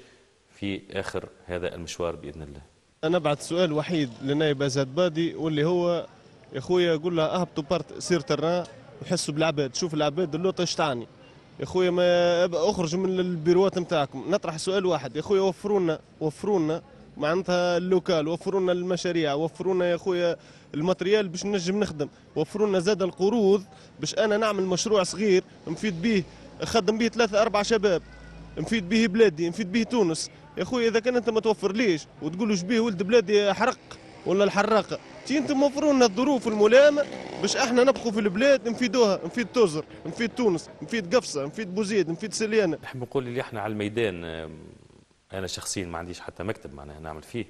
في آخر هذا المشوار بإذن الله أنا بعد سؤال وحيد للنائب أزاد بادي واللي هو يا خويا قول له أهبطوا بارت سير ترنا وحسوا بالعباد شوف العباد اللوطة ايش تعني يا خويا ما اخرجوا من البيروات نتاعكم نطرح سؤال واحد يا خويا وفروا لنا وفروا لنا معناتها اللوكال وفروا لنا المشاريع وفروا لنا يا خويا الماتريال باش نجم نخدم وفروا لنا زاد القروض باش انا نعمل مشروع صغير نفيد به نخدم به ثلاثه أربعة شباب نفيد به بلادي نفيد به تونس يا خويا اذا كان انت ما توفر ليش وتقول له شبيه ولد بلادي حرق ولا الحراقه تي انتم وفروا لنا الظروف الملامه باش احنا نبقوا في البلاد نفيدوها نفيد توزر نفيد تونس نفيد قفصه نفيد بوزيد نفيد سليانه نحب نقول اللي احنا على الميدان آه، انا شخصيا ما عنديش حتى مكتب معناها نعمل فيه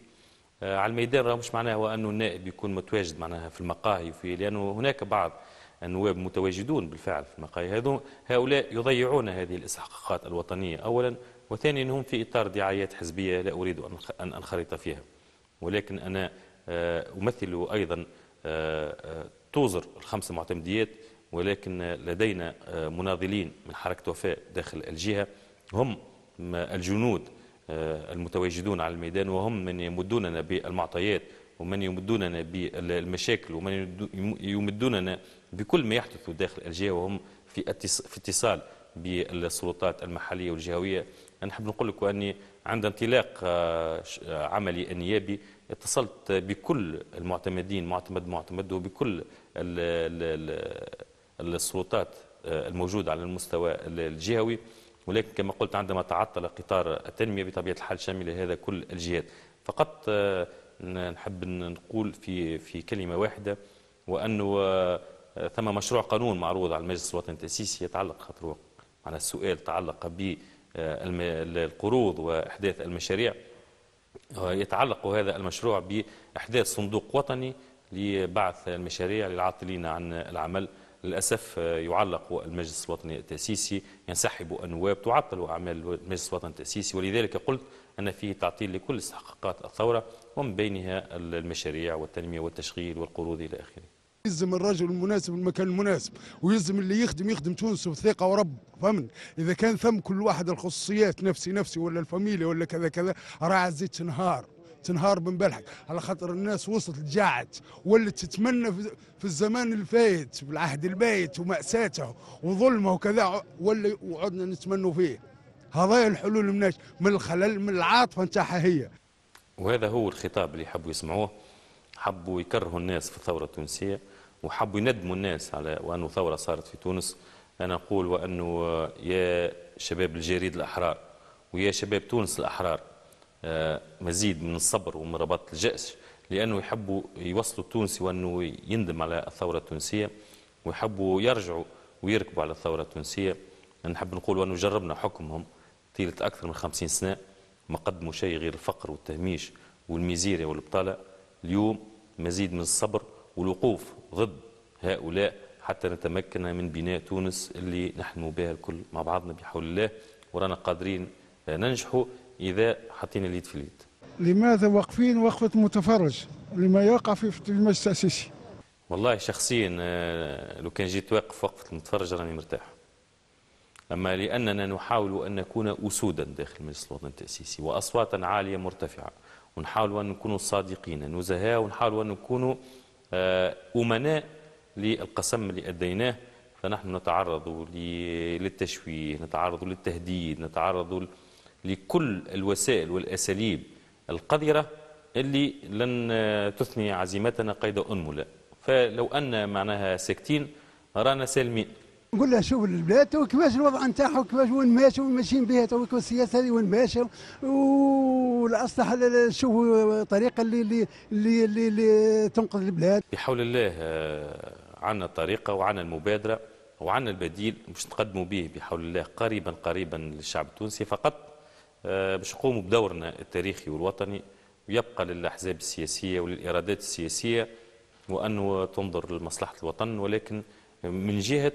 آه، على الميدان راه مش معناها هو انه النائب يكون متواجد معناها في المقاهي وفي لانه هناك بعض النواب متواجدون بالفعل في المقاهي هذو هؤلاء يضيعون هذه الاستحقاقات الوطنيه اولا وثانيا هم في اطار دعايات حزبيه لا اريد ان انخرط فيها ولكن انا آه، أمثل أيضا آه، آه، توزر الخمس معتمديات ولكن لدينا مناضلين من حركة وفاء داخل الجهة هم الجنود المتواجدون على الميدان وهم من يمدوننا بالمعطيات ومن يمدوننا بالمشاكل ومن يمدوننا بكل ما يحدث داخل الجهة وهم في اتصال بالسلطات المحلية والجهوية نحب نقول لك أني عند انطلاق عملي النيابي اتصلت بكل المعتمدين معتمد معتمد وبكل السلطات آه، الموجودة على المستوى الجهوي ولكن كما قلت عندما تعطل قطار التنمية بطبيعة الحال شامله هذا كل الجهات فقط آه، نحب نقول في في كلمة واحدة وأنه آه، ثم مشروع قانون معروض على المجلس الوطني التأسيسي يتعلق خاطر على السؤال تعلق بالقروض وإحداث المشاريع يتعلق هذا المشروع بإحداث صندوق وطني لبعث المشاريع للعاطلين عن العمل للأسف آه، يعلق المجلس الوطني التأسيسي ينسحب النواب تعطل أعمال المجلس الوطني التأسيسي ولذلك قلت أن فيه تعطيل لكل استحقاقات الثورة ومن بينها المشاريع والتنمية والتشغيل والقروض إلى آخره يلزم الرجل المناسب المكان المناسب ويلزم اللي يخدم يخدم تونس بثقه ورب فهمت اذا كان ثم كل واحد الخصوصيات نفسي نفسي ولا الفاميليا ولا كذا كذا راه عزيز تنهار تنهار من بلحك على خاطر الناس وصلت لجاعت ولا تتمنى في الزمان الفايت بالعهد البايت ومأساته وظلمه وكذا ولا وعدنا نتمنوا فيه هذايا الحلول مناش من الخلل من العاطفه نتاعها هي وهذا هو الخطاب اللي حبوا يسمعوه حبوا يكرهوا الناس في الثوره التونسيه وحبوا يندموا الناس على وأنه ثورة صارت في تونس أنا أقول وأنه آه، يا شباب الجريد الأحرار ويا شباب تونس الأحرار آه، مزيد من الصبر ومن رباط الجأش لأنه يحبوا يوصلوا التونسي وأنه يندم على الثورة التونسية ويحبوا يرجعوا ويركبوا على الثورة التونسية نحب نقول وأنه جربنا حكمهم طيلة أكثر من خمسين سنة ما قدموا شيء غير الفقر والتهميش والميزيريا والبطالة اليوم مزيد من الصبر والوقوف ضد هؤلاء حتى نتمكن من بناء تونس اللي نحن بها الكل مع بعضنا بحول الله ورانا قادرين ننجحوا إذا حطينا اليد في اليد لماذا واقفين وقفة متفرج لما يقع في المجلس التأسيسي والله شخصيا آه، لو كان جيت واقف وقفة المتفرج راني مرتاح أما لأننا نحاول أن نكون أسودا داخل المجلس الوطني التأسيسي وأصواتا عالية مرتفعة ونحاول أن نكون صادقين نزهاء ونحاول أن نكون آه، أمناء للقسم اللي أديناه فنحن نتعرض للتشويه نتعرض للتهديد نتعرض لكل الوسائل والأساليب القذرة اللي لن تثني عزيمتنا قيد أنملة فلو أن معناها ساكتين رانا سالمين نقول له شوف البلاد تو كيفاش الوضع نتاعها وكيفاش وين ماشي وين ماشيين بها تو السياسه هذه وين ماشي والاصلح شوفوا الطريقه اللي اللي اللي, اللي, اللي تنقذ البلاد بحول الله آه، عندنا الطريقه وعندنا المبادره وعندنا البديل باش نقدموا به بحول الله قريبا قريبا للشعب التونسي فقط آه، باش نقوموا بدورنا التاريخي والوطني ويبقى للاحزاب السياسيه وللارادات السياسيه وانه تنظر لمصلحه الوطن ولكن من جهه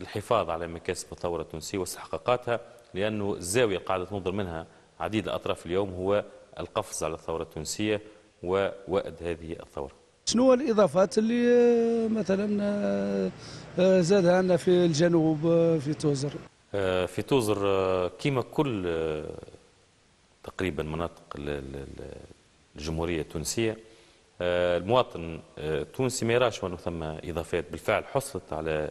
الحفاظ على مكاسب الثورة التونسية واستحقاقاتها لأنه الزاوية قاعدة تنظر منها عديد الأطراف اليوم هو القفز على الثورة التونسية ووأد هذه الثورة شنو الإضافات اللي آه، مثلا آه، آه، زادها عندنا في الجنوب في توزر في توزر كما كل تقريبا مناطق الجمهورية التونسية المواطن التونسي ما يراش وانه ثم إضافات بالفعل حصلت على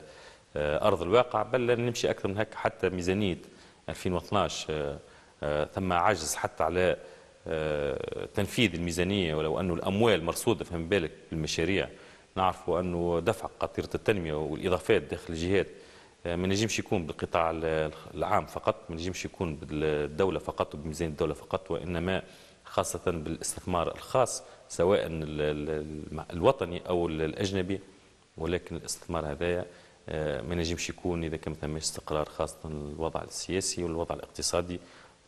آه، أرض الواقع بل نمشي أكثر من هيك حتى ميزانية 2012 آه، آه، ثم عجز حتى على تنفيذ الميزانية ولو أنه الأموال مرصودة فهم بالك بالمشاريع نعرفوا أنه دفع قطيرة التنمية والإضافات داخل الجهات ما نجمش يكون بالقطاع العام فقط ما نجمش يكون بالدولة فقط وبميزانية الدولة فقط وإنما خاصة بالاستثمار الخاص سواء الوطني أو الأجنبي ولكن الاستثمار هذايا آه، ما نجمش يكون اذا كان ما استقرار خاصه الوضع السياسي والوضع الاقتصادي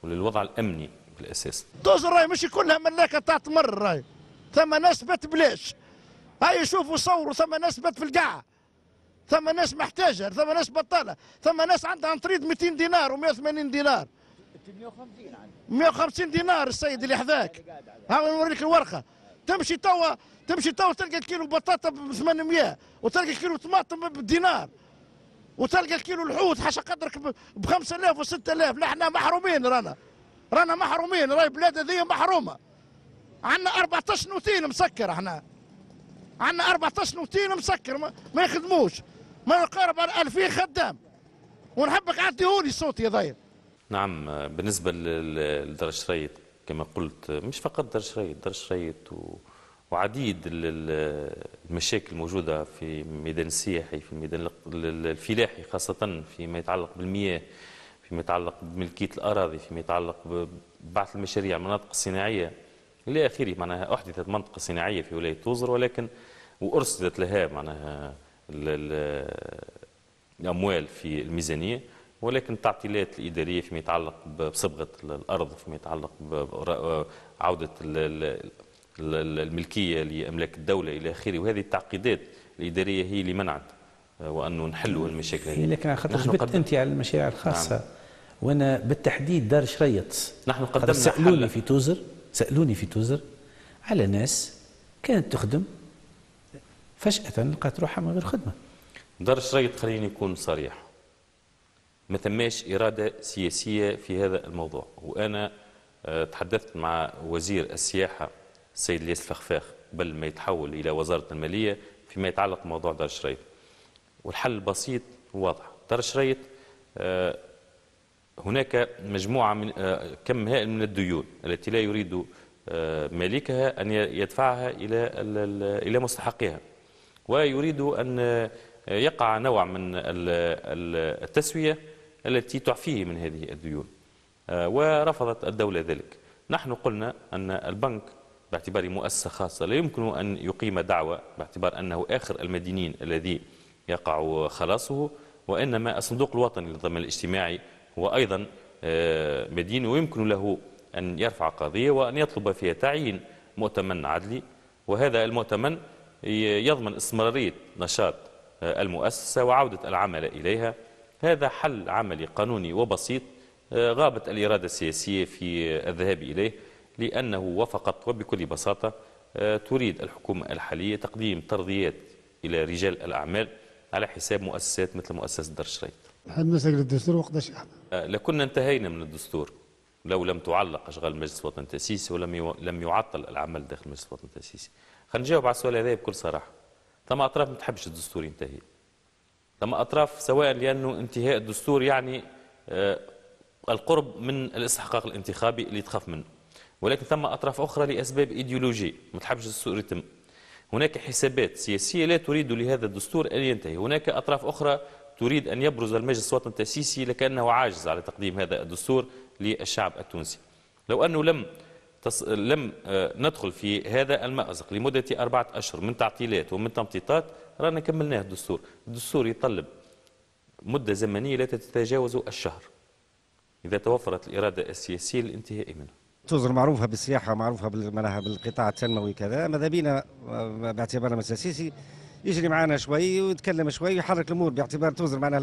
وللوضع الامني بالاساس. دوز راهي مش كلها ملاكه تاع تمر راهي ثم ناس بات بلاش هاي شوفوا صوروا ثم ناس بات في القاعه ثم ناس محتاجه ثم ناس بطاله ثم ناس عندها نطريد 200 دينار و180 دينار 150 150 دينار السيد اللي حذاك ها نوريك الورقه تمشي توا تمشي تو تلقى كيلو بطاطا ب 800 وتلقى كيلو طماطم بدينار وتلقى الكيلو الحوت حاشا قدرك ب 5000 و 6000 لا احنا محرومين رانا رانا محرومين راي البلاد هذه محرومه عندنا 14 نوتين مسكر احنا عندنا 14 نوتين مسكر ما, ما يخدموش ما يقارب على 2000 خدام ونحبك عطيهوني صوتي يا ضاير نعم بالنسبه لدرج شريط كما قلت مش فقط درج شريط درج شريط و... وعديد المشاكل الموجودة في الميدان السياحي في الميدان الفلاحي خاصة فيما يتعلق بالمياه فيما يتعلق بملكية الأراضي فيما يتعلق ببعث المشاريع المناطق الصناعية إلى آخره معناها أحدثت منطقة صناعية في ولاية توزر ولكن وأرصدت لها معناها الأموال في الميزانية ولكن التعطيلات الإدارية فيما يتعلق بصبغة الأرض فيما يتعلق بعودة الملكيه لاملاك الدوله الى اخره وهذه التعقيدات الاداريه هي اللي منعت آه، وانه نحلوا نعم. المشاكل هذه لكن خاطر جبت انت على المشاريع الخاصه نعم. وانا بالتحديد دار شريط نحن قدمنا سالوني حل. في توزر سالوني في توزر على ناس كانت تخدم فجاه لقات روحها من غير خدمه دار شريط خليني اكون صريح ما ثماش اراده سياسيه في هذا الموضوع وانا آه، تحدثت مع وزير السياحه السيد الياس الفخفاخ قبل ما يتحول إلى وزارة المالية فيما يتعلق بموضوع دار الشريط والحل بسيط وواضح دار الشريط آه، هناك مجموعة من آه، كم هائل من الديون التي لا يريد آه، مالكها أن يدفعها إلى إلى مستحقها ويريد أن يقع نوع من التسوية التي تعفيه من هذه الديون ورفضت الدولة ذلك نحن قلنا أن البنك باعتباره مؤسسة خاصة لا يمكن أن يقيم دعوة باعتبار أنه آخر المدينين الذي يقع خلاصه وإنما الصندوق الوطني للضمان الاجتماعي هو أيضا آه، مدين ويمكن له أن يرفع قضية وأن يطلب فيها تعيين مؤتمن عدلي وهذا المؤتمن يضمن استمرارية نشاط آه، المؤسسة وعودة العمل إليها هذا حل عملي قانوني وبسيط آه، غابت الإرادة السياسية في الذهاب إليه لأنه وفقط وبكل بساطة آه، تريد الحكومة الحالية تقديم ترضيات إلى رجال الأعمال على حساب مؤسسات مثل مؤسسة دار الشريط حد مسك الدستور وقتاش احنا آه، لكنا انتهينا من الدستور لو لم تعلق اشغال مجلس الوطني التاسيسي ولم لم يعطل العمل داخل مجلس الوطني التاسيسي خلينا نجاوب على السؤال هذا بكل صراحه ثم اطراف ما تحبش الدستور ينتهي ثم اطراف سواء لانه انتهاء الدستور يعني آه، القرب من الاستحقاق الانتخابي اللي تخاف منه ولكن ثم أطراف أخرى لأسباب إيديولوجية ما تحبش السوق يتم هناك حسابات سياسية لا تريد لهذا الدستور أن ينتهي هناك أطراف أخرى تريد أن يبرز المجلس الوطني التأسيسي لكأنه عاجز على تقديم هذا الدستور للشعب التونسي لو أنه لم تص... لم آه، ندخل في هذا المأزق لمدة أربعة أشهر من تعطيلات ومن تمطيطات رانا كملناه الدستور الدستور يطلب مدة زمنية لا تتجاوز الشهر إذا توفرت الإرادة السياسية للانتهاء منه تزر معروفه بالسياحه معروفه معناها بالقطاع التنموي كذا ماذا بينا باعتبارنا من السيسي يجري معنا شوي ويتكلم شوي ويحرك الامور باعتبار توزر معناها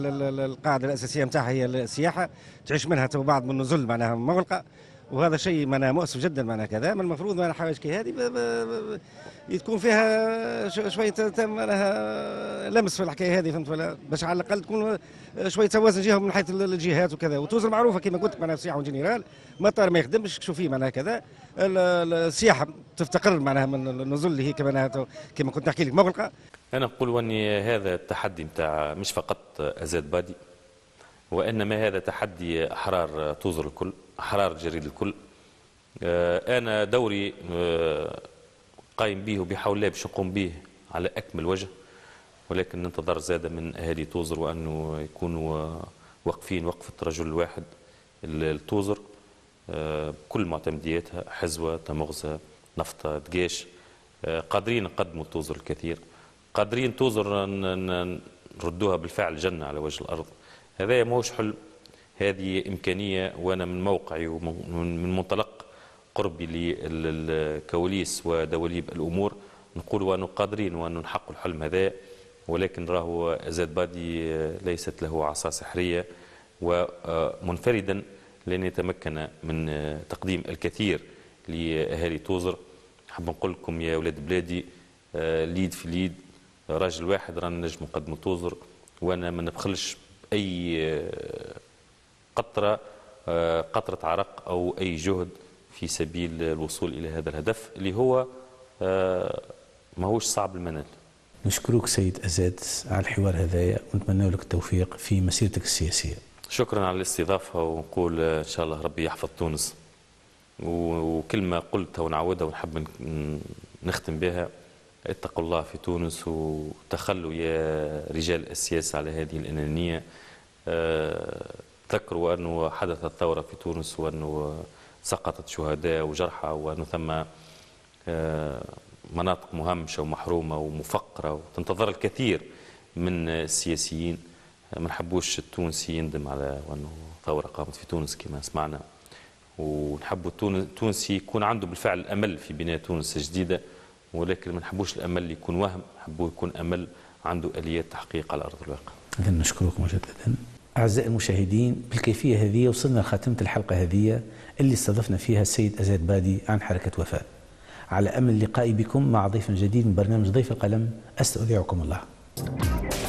القاعده الاساسيه نتاعها هي السياحه تعيش منها تو بعض من نزل معناها مغلقه وهذا شيء معنا مؤسف جدا معنا كذا من المفروض معنا حوايج كي هذه تكون فيها شويه لمس في الحكايه هذه فهمت ولا باش على الاقل تكون شويه توازن جهه من حيث الجهات وكذا وتوزر معروفه كما قلت لك معناها سياحه جنرال مطار ما يخدمش شو فيه معناها كذا السياحه تفتقر معناها من النزول اللي هي كما كما كنت نحكي لك مغلقه انا نقول اني هذا التحدي نتاع مش فقط ازاد بادي وانما هذا تحدي احرار توزر الكل أحرار جريد الكل آه، أنا دوري آه، قايم به وبحول الله باش نقوم به على أكمل وجه ولكن ننتظر زادة من أهالي توزر وأنه يكونوا آه، واقفين وقفة رجل واحد التوزر بكل معتمدياتها حزوة تمغزة نفطة دقاش قادرين نقدموا توزر الكثير قادرين توزر نردوها بالفعل جنة على وجه الأرض هذا ماهوش حلم هذه إمكانية وأنا من موقعي ومن منطلق قربي للكواليس ودواليب الأمور نقول وأنه قادرين وأنه نحقق الحلم هذا ولكن راهو زاد بادي آه، ليست له عصا سحرية ومنفردا آه، لن يتمكن من آه، تقديم الكثير لأهالي توزر حب نقول لكم يا ولاد بلادي ليد في ليد راجل واحد رانا نجم نقدم توزر وأنا ما نبخلش أي قطرة آه، قطرة عرق أو أي جهد في سبيل الوصول إلى هذا الهدف اللي هو آه، ماهوش صعب المنال نشكرك سيد أزاد على الحوار هذايا ونتمنى لك التوفيق في مسيرتك السياسية شكرا على الاستضافة ونقول آه، إن شاء الله ربي يحفظ تونس وكلمة قلتها ونعودها ونحب نختم بها اتقوا الله في تونس وتخلوا يا رجال السياسة على هذه الأنانية تذكروا أنه حدثت ثورة في تونس وأنه سقطت شهداء وجرحى وأنه ثم آه، مناطق مهمشة ومحرومة ومفقرة وتنتظر الكثير من السياسيين آه، ما نحبوش التونسي يندم على أنه ثورة قامت في تونس كما سمعنا ونحبوا التونسي يكون عنده بالفعل أمل في بناء تونس جديدة ولكن ما نحبوش الأمل يكون وهم نحبوه يكون أمل عنده آليات تحقيق على أرض الواقع. إذا نشكركم مجددا. أعزائي المشاهدين بالكيفية هذه وصلنا لخاتمة الحلقة هذه اللي استضفنا فيها السيد أزاد بادي عن حركة وفاء على أمل لقائي بكم مع ضيف جديد من برنامج ضيف القلم أستودعكم الله